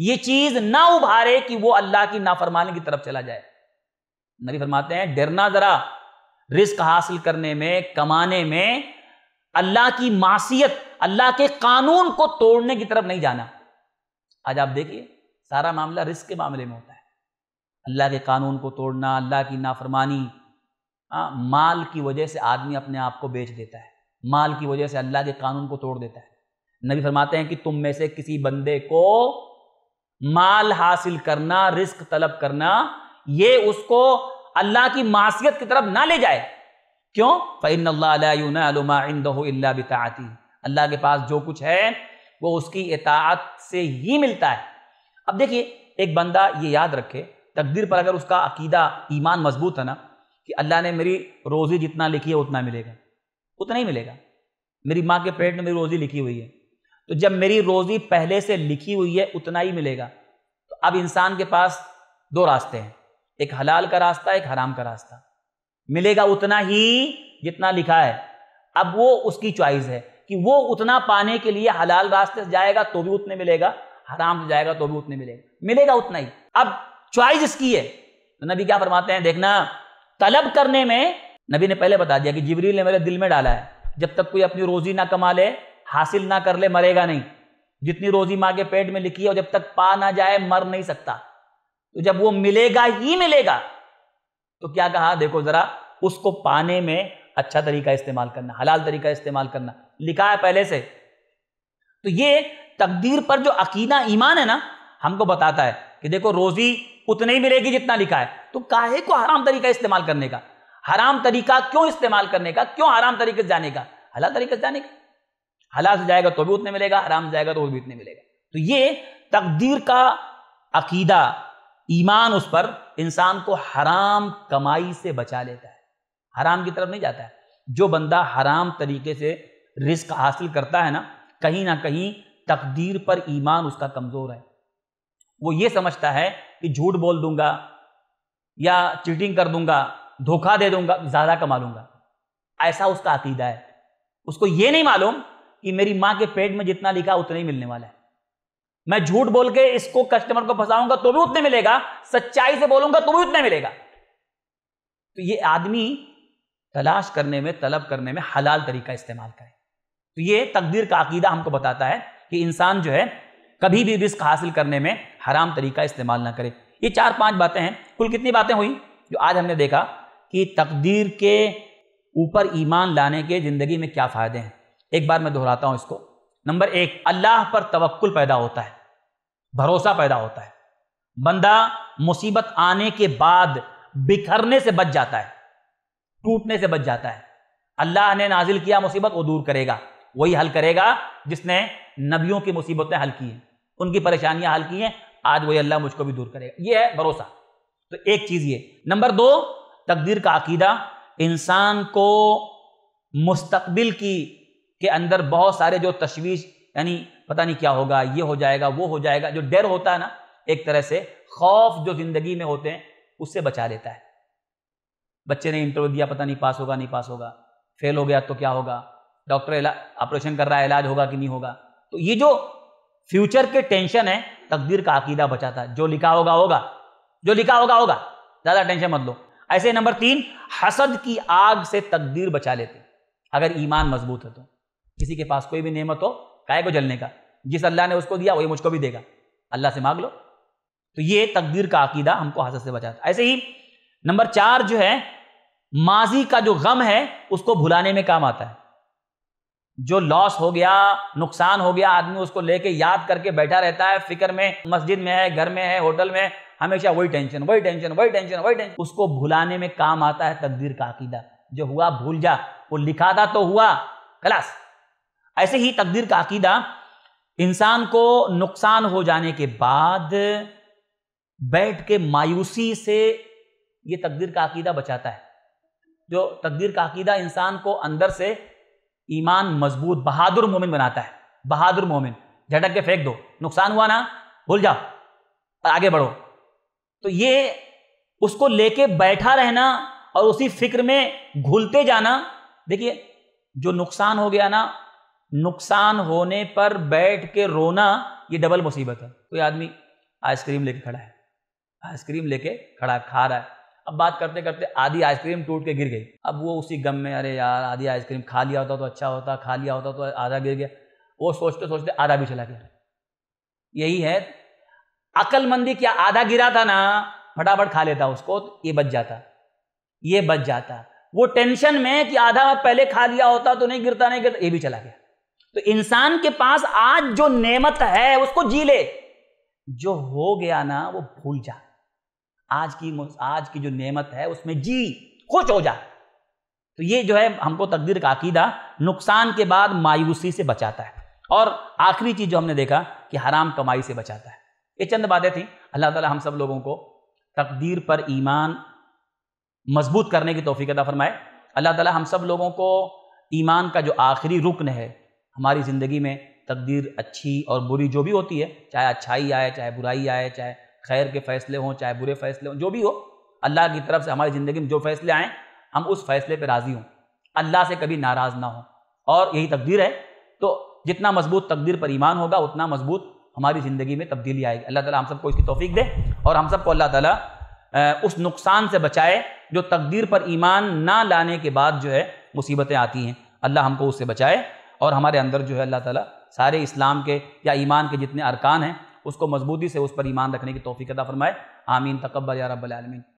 ये चीज ना उभारे कि वो अल्लाह की नाफरमानी की तरफ चला जाए नबी फरमाते हैं डरना जरा रिस्क हासिल करने में कमाने में अल्लाह की मासीत अल्लाह के कानून को तोड़ने की तरफ नहीं जाना आज आप देखिए सारा मामला रिस्क के मामले में होता है अल्लाह के कानून को तोड़ना अल्लाह की नाफरमानी आ, हाँ, माल की वजह से आदमी अपने आप को बेच देता है माल की वजह से अल्लाह के कानून को तोड़ देता है नबी फरमाते हैं कि तुम में से किसी बंदे को माल हासिल करना रिस्क तलब करना ये उसको अल्लाह की मासीत की तरफ ना ले जाए क्यों फ़ैन बिताती अल्लाह के पास जो कुछ है वो उसकी इतात से ही मिलता है अब देखिए एक बंदा ये याद रखे तकदीर पर अगर उसका अकीदा ईमान मजबूत है ना कि अल्लाह ने मेरी रोज़ी जितना लिखी है उतना मिलेगा उतना ही मिलेगा मेरी माँ के पेट में मेरी रोज़ी लिखी हुई है तो जब मेरी रोज़ी पहले से लिखी हुई है उतना ही मिलेगा तो अब इंसान के पास दो रास्ते हैं एक हलाल का रास्ता एक हराम का रास्ता मिलेगा उतना ही जितना लिखा है अब वो उसकी चॉइस है कि वो उतना पाने के लिए हलाल रास्ते से जाएगा तो भी उतने मिलेगा हराम से जाएगा तो भी उतने मिलेगा मिलेगा उतना ही अब चॉइस इसकी है तो नबी क्या फरमाते हैं देखना तलब करने में नबी ने पहले बता दिया कि जिबरील ने मेरे दिल में डाला है जब तक कोई अपनी रोजी ना कमा ले हासिल ना कर ले मरेगा नहीं जितनी रोजी माँ के पेट में लिखी है और जब तक पा ना जाए मर नहीं सकता तो जब वो मिलेगा ही मिलेगा तो क्या कहा देखो जरा उसको पाने में अच्छा तरीका इस्तेमाल करना हलाल तरीका इस्तेमाल करना लिखा है पहले से तो ये तकदीर पर जो अकीदा ईमान है ना हमको बताता है कि देखो रोजी उतनी ही मिलेगी जितना लिखा है तो काहे को हराम तरीका इस्तेमाल करने का हराम तरीका क्यों इस्तेमाल करने का क्यों हराम तरीके से जाने का हलाल तरीके से जाने का हलाल से जाएगा तो भी उतने मिलेगा आराम से जाएगा तो भी उतने मिलेगा तो ये तकदीर का अकीदा ईमान उस पर इंसान को हराम कमाई से बचा लेता है हराम की तरफ नहीं जाता है जो बंदा हराम तरीके से रिस्क हासिल करता है ना कहीं ना कहीं तकदीर पर ईमान उसका कमज़ोर है वो ये समझता है कि झूठ बोल दूंगा या चीटिंग कर दूंगा धोखा दे दूंगा ज़्यादा कमा लूंगा ऐसा उसका अकीदा है उसको ये नहीं मालूम कि मेरी मां के पेट में जितना लिखा उतना ही मिलने वाला है मैं झूठ बोल के इसको कस्टमर को फंसाऊंगा तो भी उतने मिलेगा सच्चाई से बोलूंगा तो भी उतने मिलेगा तो ये आदमी तलाश करने में तलब करने में हलाल तरीका इस्तेमाल करे तो ये तकदीर का अकीदा हमको बताता है कि इंसान जो है कभी भी रिस्क हासिल करने में हराम तरीका इस्तेमाल ना करे ये चार पांच बातें हैं कुल कितनी बातें हुई जो आज हमने देखा कि तकदीर के ऊपर ईमान लाने के ज़िंदगी में क्या फ़ायदे हैं एक बार मैं दोहराता हूं इसको नंबर एक अल्लाह पर तवक्ल पैदा होता है भरोसा पैदा होता है बंदा मुसीबत आने के बाद बिखरने से बच जाता है टूटने से बच जाता है अल्लाह ने नाजिल किया मुसीबत वो दूर करेगा वही हल करेगा जिसने नबियों की मुसीबतें हल की हैं उनकी परेशानियां हल की हैं आज वही अल्लाह मुझको भी दूर करेगा ये है भरोसा तो एक चीज़ ये नंबर दो तकदीर का अकीदा इंसान को मुस्तबिल की के अंदर बहुत सारे जो तशवीश यानी पता नहीं क्या होगा ये हो जाएगा वो हो जाएगा जो डर होता है ना एक तरह से खौफ जो जिंदगी में होते हैं उससे बचा लेता है बच्चे ने इंटरव्यू दिया पता नहीं पास होगा नहीं पास होगा फेल हो गया तो क्या होगा डॉक्टर ऑपरेशन कर रहा है इलाज होगा कि नहीं होगा तो ये जो फ्यूचर के टेंशन है तकदीर का अकीदा बचाता है जो लिखा होगा होगा जो लिखा होगा होगा ज़्यादा टेंशन मत लो ऐसे नंबर तीन हसद की आग से तकदीर बचा लेते अगर ईमान मजबूत है तो किसी के पास कोई भी नेमत हो काय को जलने का जिस अल्लाह ने उसको दिया वही मुझको भी देगा अल्लाह से मांग लो तो ये तकदीर का अकीदा हमको हासद से बचाता ऐसे ही नंबर चार जो है माजी का जो गम है उसको भुलाने में काम आता है जो लॉस हो गया नुकसान हो गया आदमी उसको लेके याद करके बैठा रहता है फिक्र में मस्जिद में है घर में है होटल में हमेशा वही टेंशन वही टेंशन वही टेंशन वही टेंशन उसको भुलाने में काम आता है तकदीर का अकीदा जो हुआ भूल जा वो लिखा था तो हुआ क्लास ऐसे ही तकदीर का अकीदा इंसान को नुकसान हो जाने के बाद बैठ के मायूसी से ये तकदीर का अकीदा बचाता है जो तकदीर का अकीदा इंसान को अंदर से ईमान मजबूत बहादुर मोमिन बनाता है बहादुर मोमिन झटक के फेंक दो नुकसान हुआ ना भूल जाओ और आगे बढ़ो तो ये उसको लेके बैठा रहना और उसी फिक्र में घुलते जाना देखिए जो नुकसान हो गया ना नुकसान होने पर बैठ के रोना ये डबल मुसीबत है कोई आदमी आइसक्रीम लेके खड़ा है आइसक्रीम लेके खड़ा खा रहा है अब बात करते करते आधी आइसक्रीम टूट के गिर गई अब वो उसी गम में अरे यार आधी आइसक्रीम खा लिया होता तो अच्छा होता खा लिया होता तो आधा गिर गया वो सोचते सोचते आधा भी चला गया यही है अकलमंदी क्या आधा गिरा था ना फटाफट खा लेता उसको तो ये बच जाता ये बच जाता वो टेंशन में कि आधा पहले खा लिया होता तो नहीं गिरता नहीं गिरता ये भी चला गया तो इंसान के पास आज जो नेमत है उसको जी ले जो हो गया ना वो भूल जा आज की आज की जो नेमत है उसमें जी खुश हो जा तो ये जो है हमको तकदीर का अकीदा नुकसान के बाद मायूसी से बचाता है और आखिरी चीज़ जो हमने देखा कि हराम कमाई से बचाता है ये चंद बातें थी अल्लाह ताला हम सब लोगों को तकदीर पर ईमान मजबूत करने की तोफ़ी अदा फरमाए अल्लाह ताला हम सब लोगों को ईमान का जो आखिरी रुकन है हमारी ज़िंदगी में तकदीर अच्छी और बुरी जो भी होती है चाहे अच्छाई आए चाहे बुराई आए चाहे खैर के फैसले हों चाहे बुरे फैसले हों जो भी हो अल्लाह की तरफ से हमारी ज़िंदगी में जो फैसले आएँ हम उस फैसले पर राज़ी हों अल्लाह से कभी नाराज़ ना हों और यही तकदीर है तो जितना मजबूत तकदीर पर ईमान होगा उतना मजबूत हमारी ज़िंदगी में तब्दीली आएगी अल्लाह ताला हम सबको इसकी तोफीक दे और हम सबको अल्लाह ताला उस नुकसान से बचाए जो तकदीर पर ईमान ना लाने के बाद जो है मुसीबतें आती हैं अल्लाह हमको उससे बचाए और हमारे अंदर जो है अल्लाह ताला सारे इस्लाम के या ईमान के जितने अरकान हैं उसको मजबूती से उस पर ईमान रखने की तोफ़ी अदा फरमाए आमीन तकबर या रब्बल आलमीन